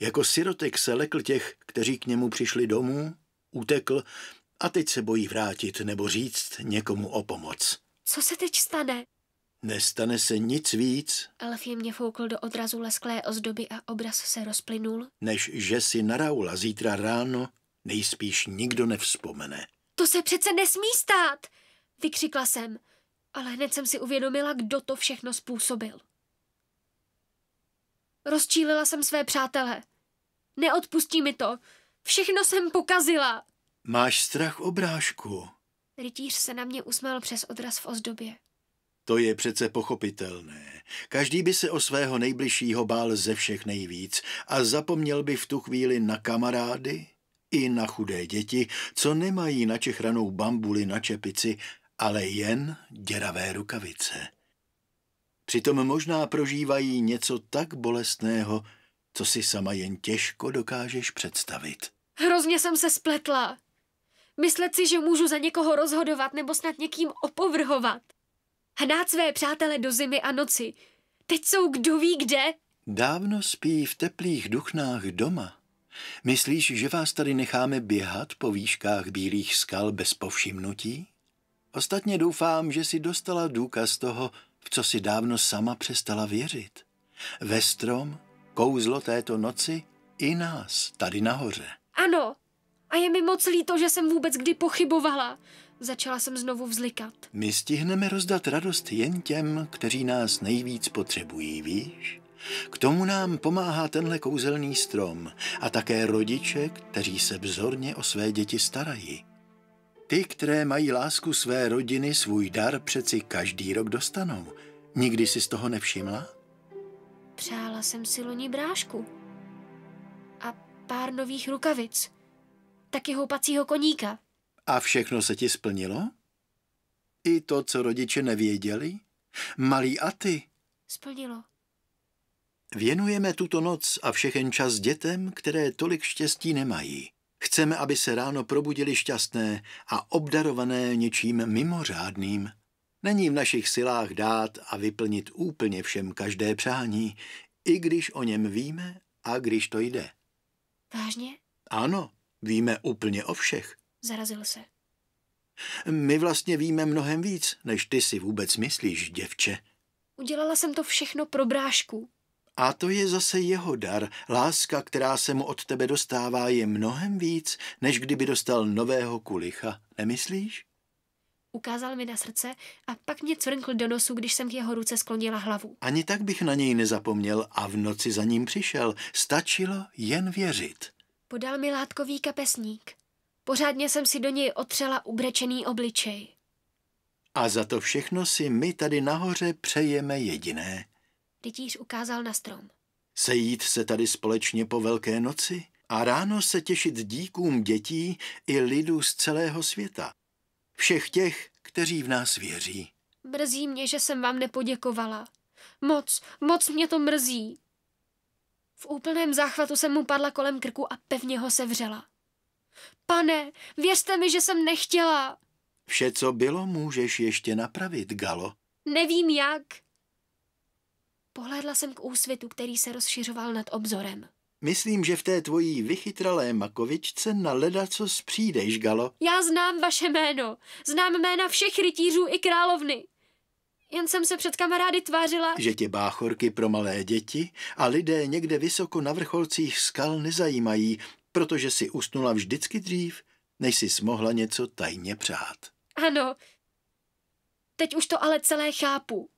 Jako sirotek se lekl těch, kteří k němu přišli domů, utekl a teď se bojí vrátit nebo říct někomu o pomoc.
Co se teď stane?
Nestane se nic víc.
je mě foukl do odrazu lesklé ozdoby a obraz se rozplynul.
Než že si na Raula zítra ráno nejspíš nikdo nevzpomene.
To se přece nesmí stát, vykřikla jsem ale hned jsem si uvědomila, kdo to všechno způsobil. Rozčílila jsem své přátele. Neodpustí mi to. Všechno jsem pokazila.
Máš strach, obrážku.
Rytíř se na mě usmál přes odraz v ozdobě.
To je přece pochopitelné. Každý by se o svého nejbližšího bál ze všech nejvíc a zapomněl by v tu chvíli na kamarády i na chudé děti, co nemají načehranou bambuli na čepici ale jen děravé rukavice. Přitom možná prožívají něco tak bolestného, co si sama jen těžko dokážeš představit.
Hrozně jsem se spletla. Myslet si, že můžu za někoho rozhodovat nebo snad někým opovrhovat. Hnát své přátele do zimy a noci. Teď jsou kdo ví kde.
Dávno spí v teplých duchnách doma. Myslíš, že vás tady necháme běhat po výškách bílých skal bez povšimnutí? Ostatně doufám, že si dostala důkaz toho, v co si dávno sama přestala věřit. Ve strom, kouzlo této noci i nás tady nahoře.
Ano, a je mi moc líto, že jsem vůbec kdy pochybovala. Začala jsem znovu vzlikat.
My stihneme rozdat radost jen těm, kteří nás nejvíc potřebují, víš? K tomu nám pomáhá tenhle kouzelný strom a také rodiče, kteří se vzorně o své děti starají. Ty, které mají lásku své rodiny, svůj dar přeci každý rok dostanou. Nikdy si z toho nevšimla?
Přála jsem si loni brášku a pár nových rukavic, taky houpacího koníka.
A všechno se ti splnilo? I to, co rodiče nevěděli? Malý a ty? Splnilo. Věnujeme tuto noc a všechen čas dětem, které tolik štěstí nemají. Chceme, aby se ráno probudili šťastné a obdarované něčím mimořádným. Není v našich silách dát a vyplnit úplně všem každé přání, i když o něm víme a když to jde. Vážně? Ano, víme úplně o všech. Zarazil se. My vlastně víme mnohem víc, než ty si vůbec myslíš, děvče.
Udělala jsem to všechno pro brášku.
A to je zase jeho dar. Láska, která se mu od tebe dostává, je mnohem víc, než kdyby dostal nového kulicha. Nemyslíš?
Ukázal mi na srdce a pak mě crnkl do nosu, když jsem k jeho ruce sklonila hlavu.
Ani tak bych na něj nezapomněl a v noci za ním přišel. Stačilo jen věřit.
Podal mi látkový kapesník. Pořádně jsem si do něj otřela ubrečený obličej.
A za to všechno si my tady nahoře přejeme jediné –
Rytíř ukázal na strom.
Sejít se tady společně po Velké noci a ráno se těšit díkům dětí i lidů z celého světa. Všech těch, kteří v nás věří.
Mrzí mě, že jsem vám nepoděkovala. Moc, moc mě to mrzí. V úplném záchvatu jsem mu padla kolem krku a pevně ho sevřela. Pane, věřte mi, že jsem nechtěla.
Vše, co bylo, můžeš ještě napravit, Galo.
Nevím jak. Pohlédla jsem k úsvitu, který se rozšiřoval nad obzorem.
Myslím, že v té tvojí vychytralé makovičce na leda co přijdeš, Galo.
Já znám vaše jméno. Znám jména všech rytířů i královny. Jen jsem se před kamarády tvářila...
Že tě báchorky pro malé děti a lidé někde vysoko na vrcholcích skal nezajímají, protože si usnula vždycky dřív, než si smohla něco tajně přát.
Ano. Teď už to ale celé chápu.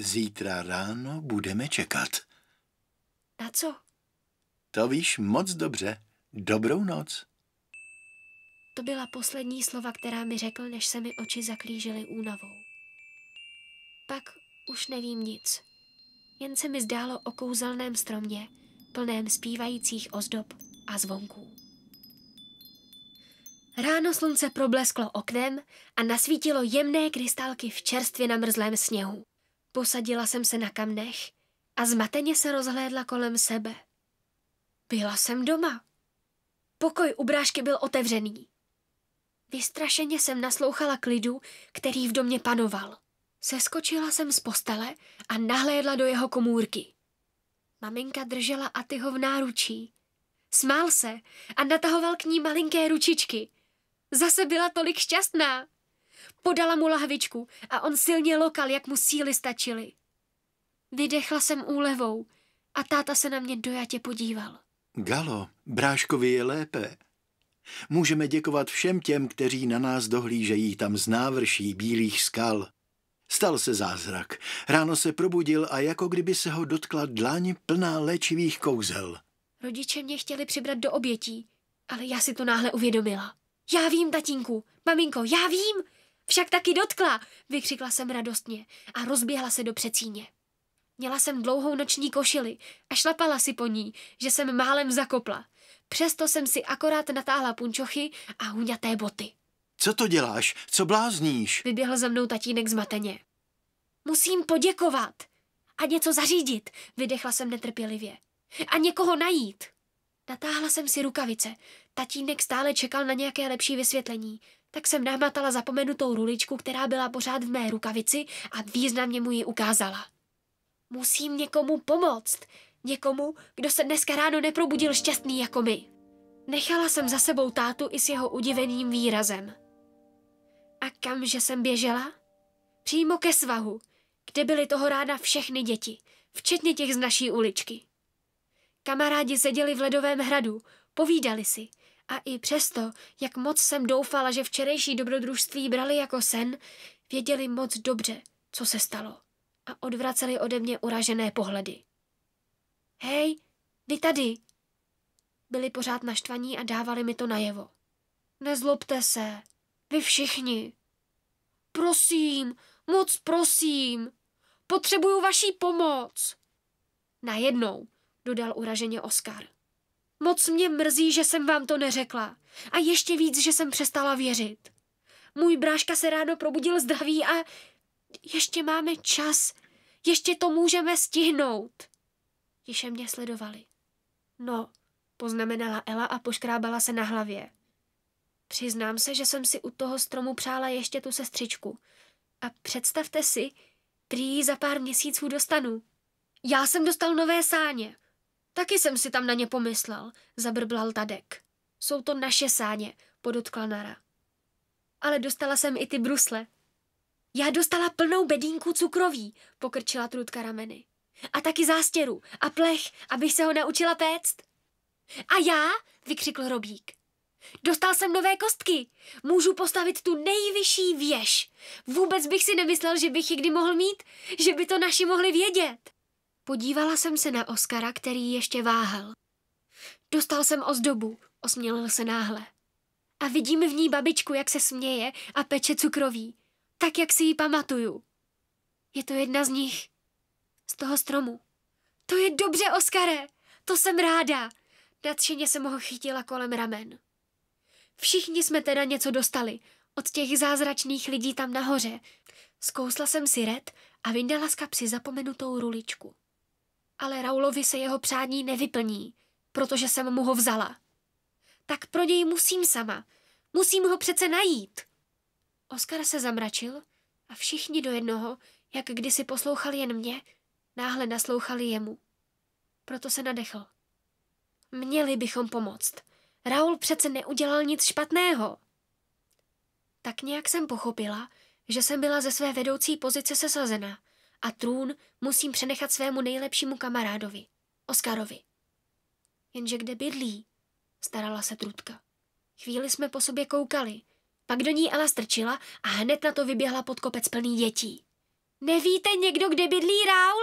Zítra ráno budeme čekat. Na co? To víš moc dobře. Dobrou noc.
To byla poslední slova, která mi řekl, než se mi oči zaklížily únavou. Pak už nevím nic. Jen se mi zdálo o kouzelném stromě, plném zpívajících ozdob a zvonků. Ráno slunce problesklo oknem a nasvítilo jemné krystalky v čerstvě namrzlém sněhu. Posadila jsem se na kamnech a zmateně se rozhlédla kolem sebe. Byla jsem doma. Pokoj u brášky byl otevřený. Vystrašeně jsem naslouchala klidu, který v domě panoval. Seskočila jsem z postele a nahlédla do jeho komůrky. Maminka držela a ho v náručí. Smál se a natahoval k ní malinké ručičky. Zase byla tolik šťastná. Podala mu lahvičku a on silně lokal, jak mu síly stačily. Vydechla jsem úlevou a táta se na mě dojatě podíval.
Galo, bráškovi je lépe. Můžeme děkovat všem těm, kteří na nás dohlížejí tam z návrší bílých skal. Stal se zázrak. Ráno se probudil a jako kdyby se ho dotkla dlaň plná léčivých kouzel.
Rodiče mě chtěli přibrat do obětí, ale já si to náhle uvědomila. Já vím, tatínku, maminko, já vím, však taky dotkla, vykřikla jsem radostně a rozběhla se do přecíně. Měla jsem dlouhou noční košili a šlapala si po ní, že jsem málem zakopla. Přesto jsem si akorát natáhla punčochy a huňaté boty.
Co to děláš? Co blázníš?
Vyběhl za mnou tatínek zmateně. Musím poděkovat a něco zařídit, vydechla jsem netrpělivě. A někoho najít. Natáhla jsem si rukavice. Tatínek stále čekal na nějaké lepší vysvětlení tak jsem namatala zapomenutou ruličku, která byla pořád v mé rukavici a významně mu ji ukázala. Musím někomu pomoct. Někomu, kdo se dneska ráno neprobudil šťastný jako my. Nechala jsem za sebou tátu i s jeho udiveným výrazem. A kamže jsem běžela? Přímo ke svahu, kde byly toho rána všechny děti, včetně těch z naší uličky. Kamarádi seděli v ledovém hradu, povídali si, a i přesto, jak moc jsem doufala, že včerejší dobrodružství brali jako sen, věděli moc dobře, co se stalo a odvraceli ode mě uražené pohledy. Hej, vy tady! Byli pořád naštvaní a dávali mi to najevo. Nezlobte se, vy všichni. Prosím, moc prosím, potřebuju vaší pomoc. Najednou, dodal uraženě Oskar. Moc mě mrzí, že jsem vám to neřekla. A ještě víc, že jsem přestala věřit. Můj bráška se ráno probudil zdravý a ještě máme čas. Ještě to můžeme stihnout. Tiše mě sledovali. No, poznamenala Ela a poškrábala se na hlavě. Přiznám se, že jsem si u toho stromu přála ještě tu sestřičku. A představte si, prý za pár měsíců dostanu. Já jsem dostal nové sáně. Taky jsem si tam na ně pomyslel, zabrblal Tadek. Jsou to naše sáně, podotkla Nara. Ale dostala jsem i ty brusle. Já dostala plnou bedínku cukroví, pokrčila trutka rameny. A taky zástěru a plech, abych se ho naučila péct. A já, vykřikl Robík. Dostal jsem nové kostky. Můžu postavit tu nejvyšší věž. Vůbec bych si nemyslel, že bych ji kdy mohl mít, že by to naši mohli vědět. Podívala jsem se na Oskara, který ještě váhal. Dostal jsem ozdobu, osmělil se náhle. A vidím v ní babičku, jak se směje a peče cukroví, tak jak si ji pamatuju. Je to jedna z nich. Z toho stromu. To je dobře, Oskare! To jsem ráda! Nadšeně jsem ho chytila kolem ramen. Všichni jsme teda něco dostali. Od těch zázračných lidí tam nahoře. Zkousla jsem si red a vyndala z kapsy zapomenutou ruličku. Ale Raulovi se jeho přání nevyplní, protože jsem mu ho vzala. Tak pro něj musím sama. Musím ho přece najít. Oskar se zamračil a všichni do jednoho, jak kdysi poslouchali jen mě, náhle naslouchali jemu. Proto se nadechl. Měli bychom pomoct. Raul přece neudělal nic špatného. Tak nějak jsem pochopila, že jsem byla ze své vedoucí pozice sesazena a trůn musím přenechat svému nejlepšímu kamarádovi, Oskarovi. Jenže kde bydlí? Starala se Trutka. Chvíli jsme po sobě koukali, pak do ní Ela strčila a hned na to vyběhla pod kopec plný dětí. Nevíte někdo, kde bydlí Raul?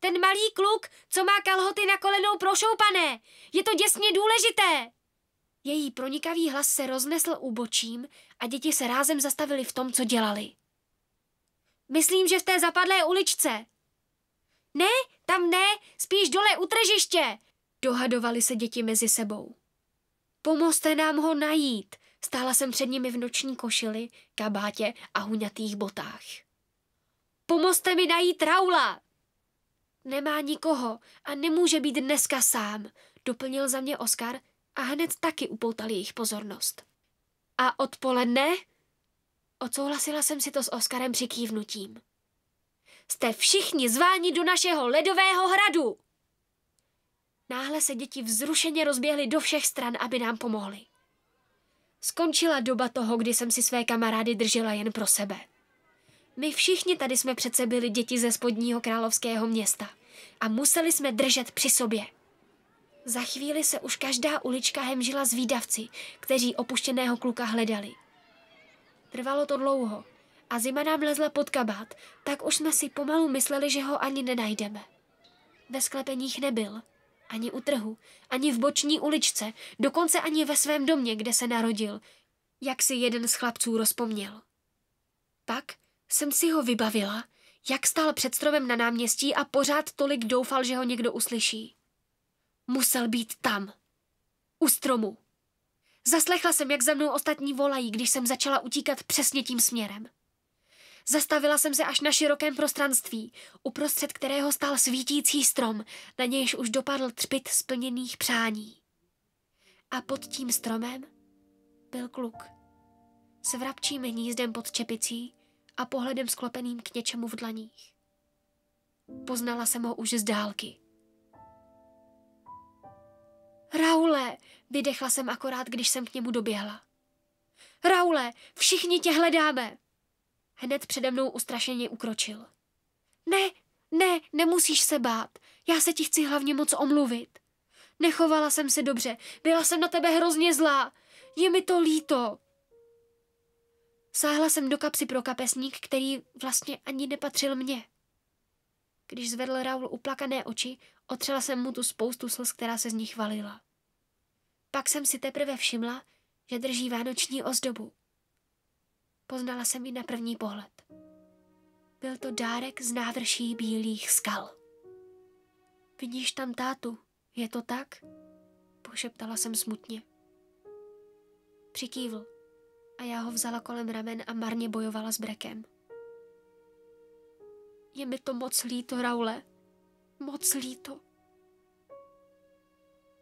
Ten malý kluk, co má kalhoty na kolenou prošoupané. Je to děsně důležité. Její pronikavý hlas se roznesl ubočím a děti se rázem zastavili v tom, co dělali. Myslím, že v té zapadlé uličce. Ne, tam ne, spíš dole u tržiště, dohadovali se děti mezi sebou. Pomozte nám ho najít. Stála jsem před nimi v noční košili, kabátě a huňatých botách. Pomozte mi najít Raula! Nemá nikoho a nemůže být dneska sám, doplnil za mě Oskar a hned taky upoutal jejich pozornost. A odpoledne? Odsouhlasila jsem si to s Oskarem přikývnutím. Jste všichni zváni do našeho ledového hradu! Náhle se děti vzrušeně rozběhly do všech stran, aby nám pomohly. Skončila doba toho, kdy jsem si své kamarády držela jen pro sebe. My všichni tady jsme přece byli děti ze spodního královského města a museli jsme držet při sobě. Za chvíli se už každá ulička hemžila zvídavci, kteří opuštěného kluka hledali. Trvalo to dlouho a zima nám lezla pod kabát, tak už jsme si pomalu mysleli, že ho ani nenajdeme. Ve sklepeních nebyl, ani u trhu, ani v boční uličce, dokonce ani ve svém domě, kde se narodil, jak si jeden z chlapců rozpomněl. Pak jsem si ho vybavila, jak stál před stromem na náměstí a pořád tolik doufal, že ho někdo uslyší. Musel být tam, u stromu. Zaslechla jsem, jak za mnou ostatní volají, když jsem začala utíkat přesně tím směrem. Zastavila jsem se až na širokém prostranství, uprostřed kterého stál svítící strom, na nějž už dopadl třpit splněných přání. A pod tím stromem byl kluk. S vrapčím hnízdem pod čepicí a pohledem sklopeným k něčemu v dlaních. Poznala jsem ho už z dálky. Raule, Vydechla jsem akorát, když jsem k němu doběhla. Raule, všichni tě hledáme! Hned přede mnou ustrašeně ukročil. Ne, ne, nemusíš se bát. Já se ti chci hlavně moc omluvit. Nechovala jsem se dobře, byla jsem na tebe hrozně zlá. Je mi to líto. Sáhla jsem do kapsy pro kapesník, který vlastně ani nepatřil mně. Když zvedl Raul uplakané oči, otřela jsem mu tu spoustu slz, která se z nich valila. Pak jsem si teprve všimla, že drží vánoční ozdobu. Poznala jsem ji na první pohled. Byl to dárek z návrší bílých skal. Vidíš tam tátu, je to tak? Pošeptala jsem smutně. Přikývl a já ho vzala kolem ramen a marně bojovala s brekem. Je mi to moc líto, Raule. Moc líto.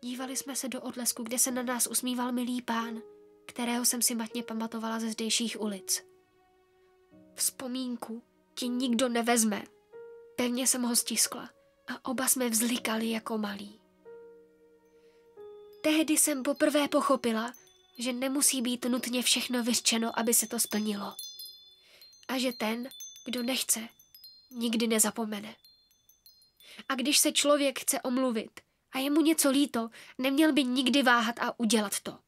Dívali jsme se do odlesku, kde se na nás usmíval milý pán, kterého jsem si matně pamatovala ze zdejších ulic. Vzpomínku ti nikdo nevezme. Pevně jsem ho stiskla a oba jsme vzlikali jako malí. Tehdy jsem poprvé pochopila, že nemusí být nutně všechno vyřčeno, aby se to splnilo. A že ten, kdo nechce, nikdy nezapomene. A když se člověk chce omluvit, a je mu něco líto, neměl by nikdy váhat a udělat to.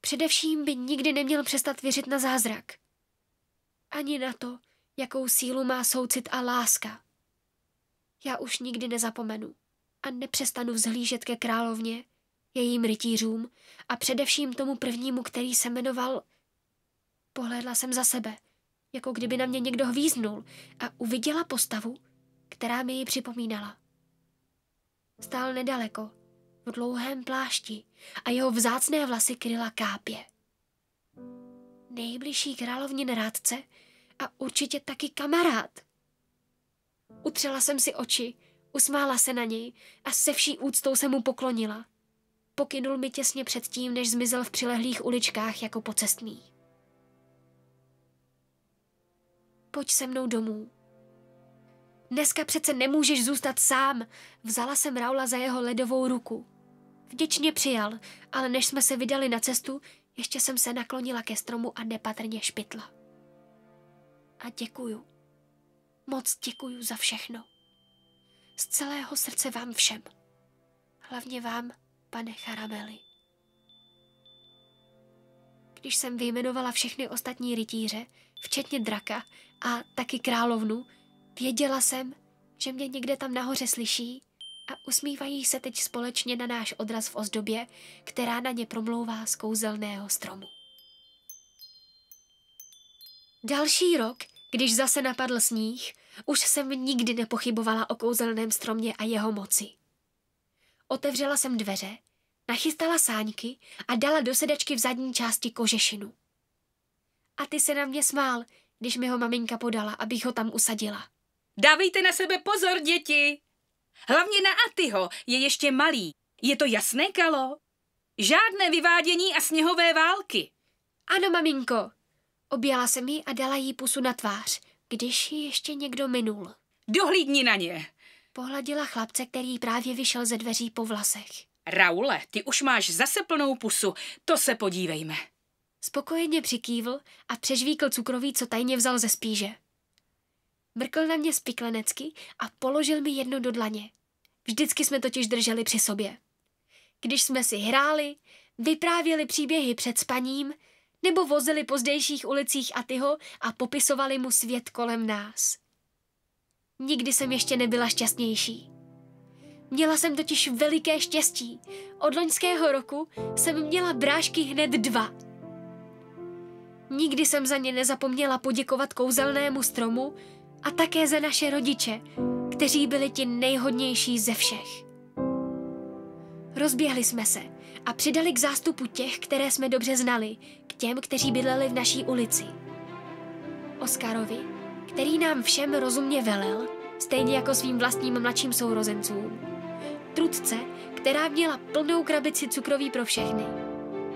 Především by nikdy neměl přestat věřit na zázrak. Ani na to, jakou sílu má soucit a láska. Já už nikdy nezapomenu a nepřestanu vzhlížet ke královně, jejím rytířům a především tomu prvnímu, který se jmenoval... Pohlédla jsem za sebe, jako kdyby na mě někdo hvíznul a uviděla postavu, která mi ji připomínala. Stál nedaleko, v dlouhém plášti a jeho vzácné vlasy kryla kápě. Nejbližší královnin rádce a určitě taky kamarád. Utřela jsem si oči, usmála se na něj a se vší úctou se mu poklonila. Pokynul mi těsně předtím, než zmizel v přilehlých uličkách jako pocestný. Pojď se mnou domů, Dneska přece nemůžeš zůstat sám. Vzala jsem Raula za jeho ledovou ruku. Vděčně přijal, ale než jsme se vydali na cestu, ještě jsem se naklonila ke stromu a nepatrně špitla. A děkuju. Moc děkuju za všechno. Z celého srdce vám všem. Hlavně vám, pane Charameli. Když jsem vyjmenovala všechny ostatní rytíře, včetně draka a taky královnu, Věděla jsem, že mě někde tam nahoře slyší a usmívají se teď společně na náš odraz v ozdobě, která na ně promlouvá z kouzelného stromu. Další rok, když zase napadl sníh, už jsem nikdy nepochybovala o kouzelném stromě a jeho moci. Otevřela jsem dveře, nachystala sáňky a dala do sedačky v zadní části kožešinu. A ty se na mě smál,
když mi ho maminka podala,
abych ho tam usadila.
Dávejte na sebe pozor, děti! Hlavně na Atyho je ještě malý. Je to jasné, Kalo? Žádné vyvádění a sněhové války. Ano, maminko. Objala jsem ji
a dala jí pusu na tvář, když ji ještě někdo minul. Dohlídni na ně.
Pohladila chlapce, který právě vyšel ze dveří po vlasech. Raule, ty už máš zase plnou pusu, to se podívejme. Spokojeně přikývl a přežvíkl cukroví,
co tajně vzal ze spíže. Mrkl na mě spiklenecky a položil mi jedno do dlaně. Vždycky jsme totiž drželi při sobě. Když jsme si hráli, vyprávěli příběhy před spaním, nebo vozili po zdejších ulicích tyho a popisovali mu svět kolem nás. Nikdy jsem ještě nebyla šťastnější. Měla jsem totiž veliké štěstí. Od loňského roku jsem měla brášky hned dva. Nikdy jsem za ně nezapomněla poděkovat kouzelnému stromu, a také za naše rodiče, kteří byli ti nejhodnější ze všech. Rozběhli jsme se a přidali k zástupu těch, které jsme dobře znali, k těm, kteří bydleli v naší ulici. Oskarovi, který nám všem rozumně velel, stejně jako svým vlastním mladším sourozencům. Trudce, která měla plnou krabici cukroví pro všechny.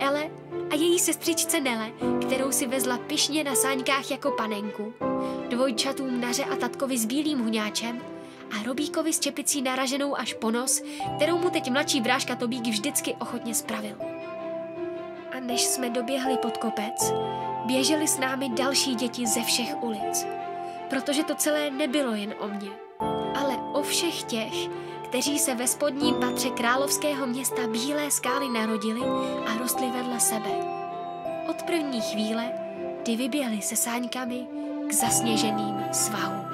Ele, a její sestřičce Nele, kterou si vezla pišně na sáňkách jako panenku, dvojčatům Naře a tatkovi s bílým huňáčem a Robíkovi s čepicí naraženou až po nos, kterou mu teď mladší vrážka Tobík vždycky ochotně spravil. A než jsme doběhli pod kopec, běželi s námi další děti ze všech ulic, protože to celé nebylo jen o mně, ale o všech těch, kteří se ve spodním patře královského města Bílé skály narodili a rostli vedle sebe. Od první chvíle ty vyběhli se sáňkami k zasněženým svahům.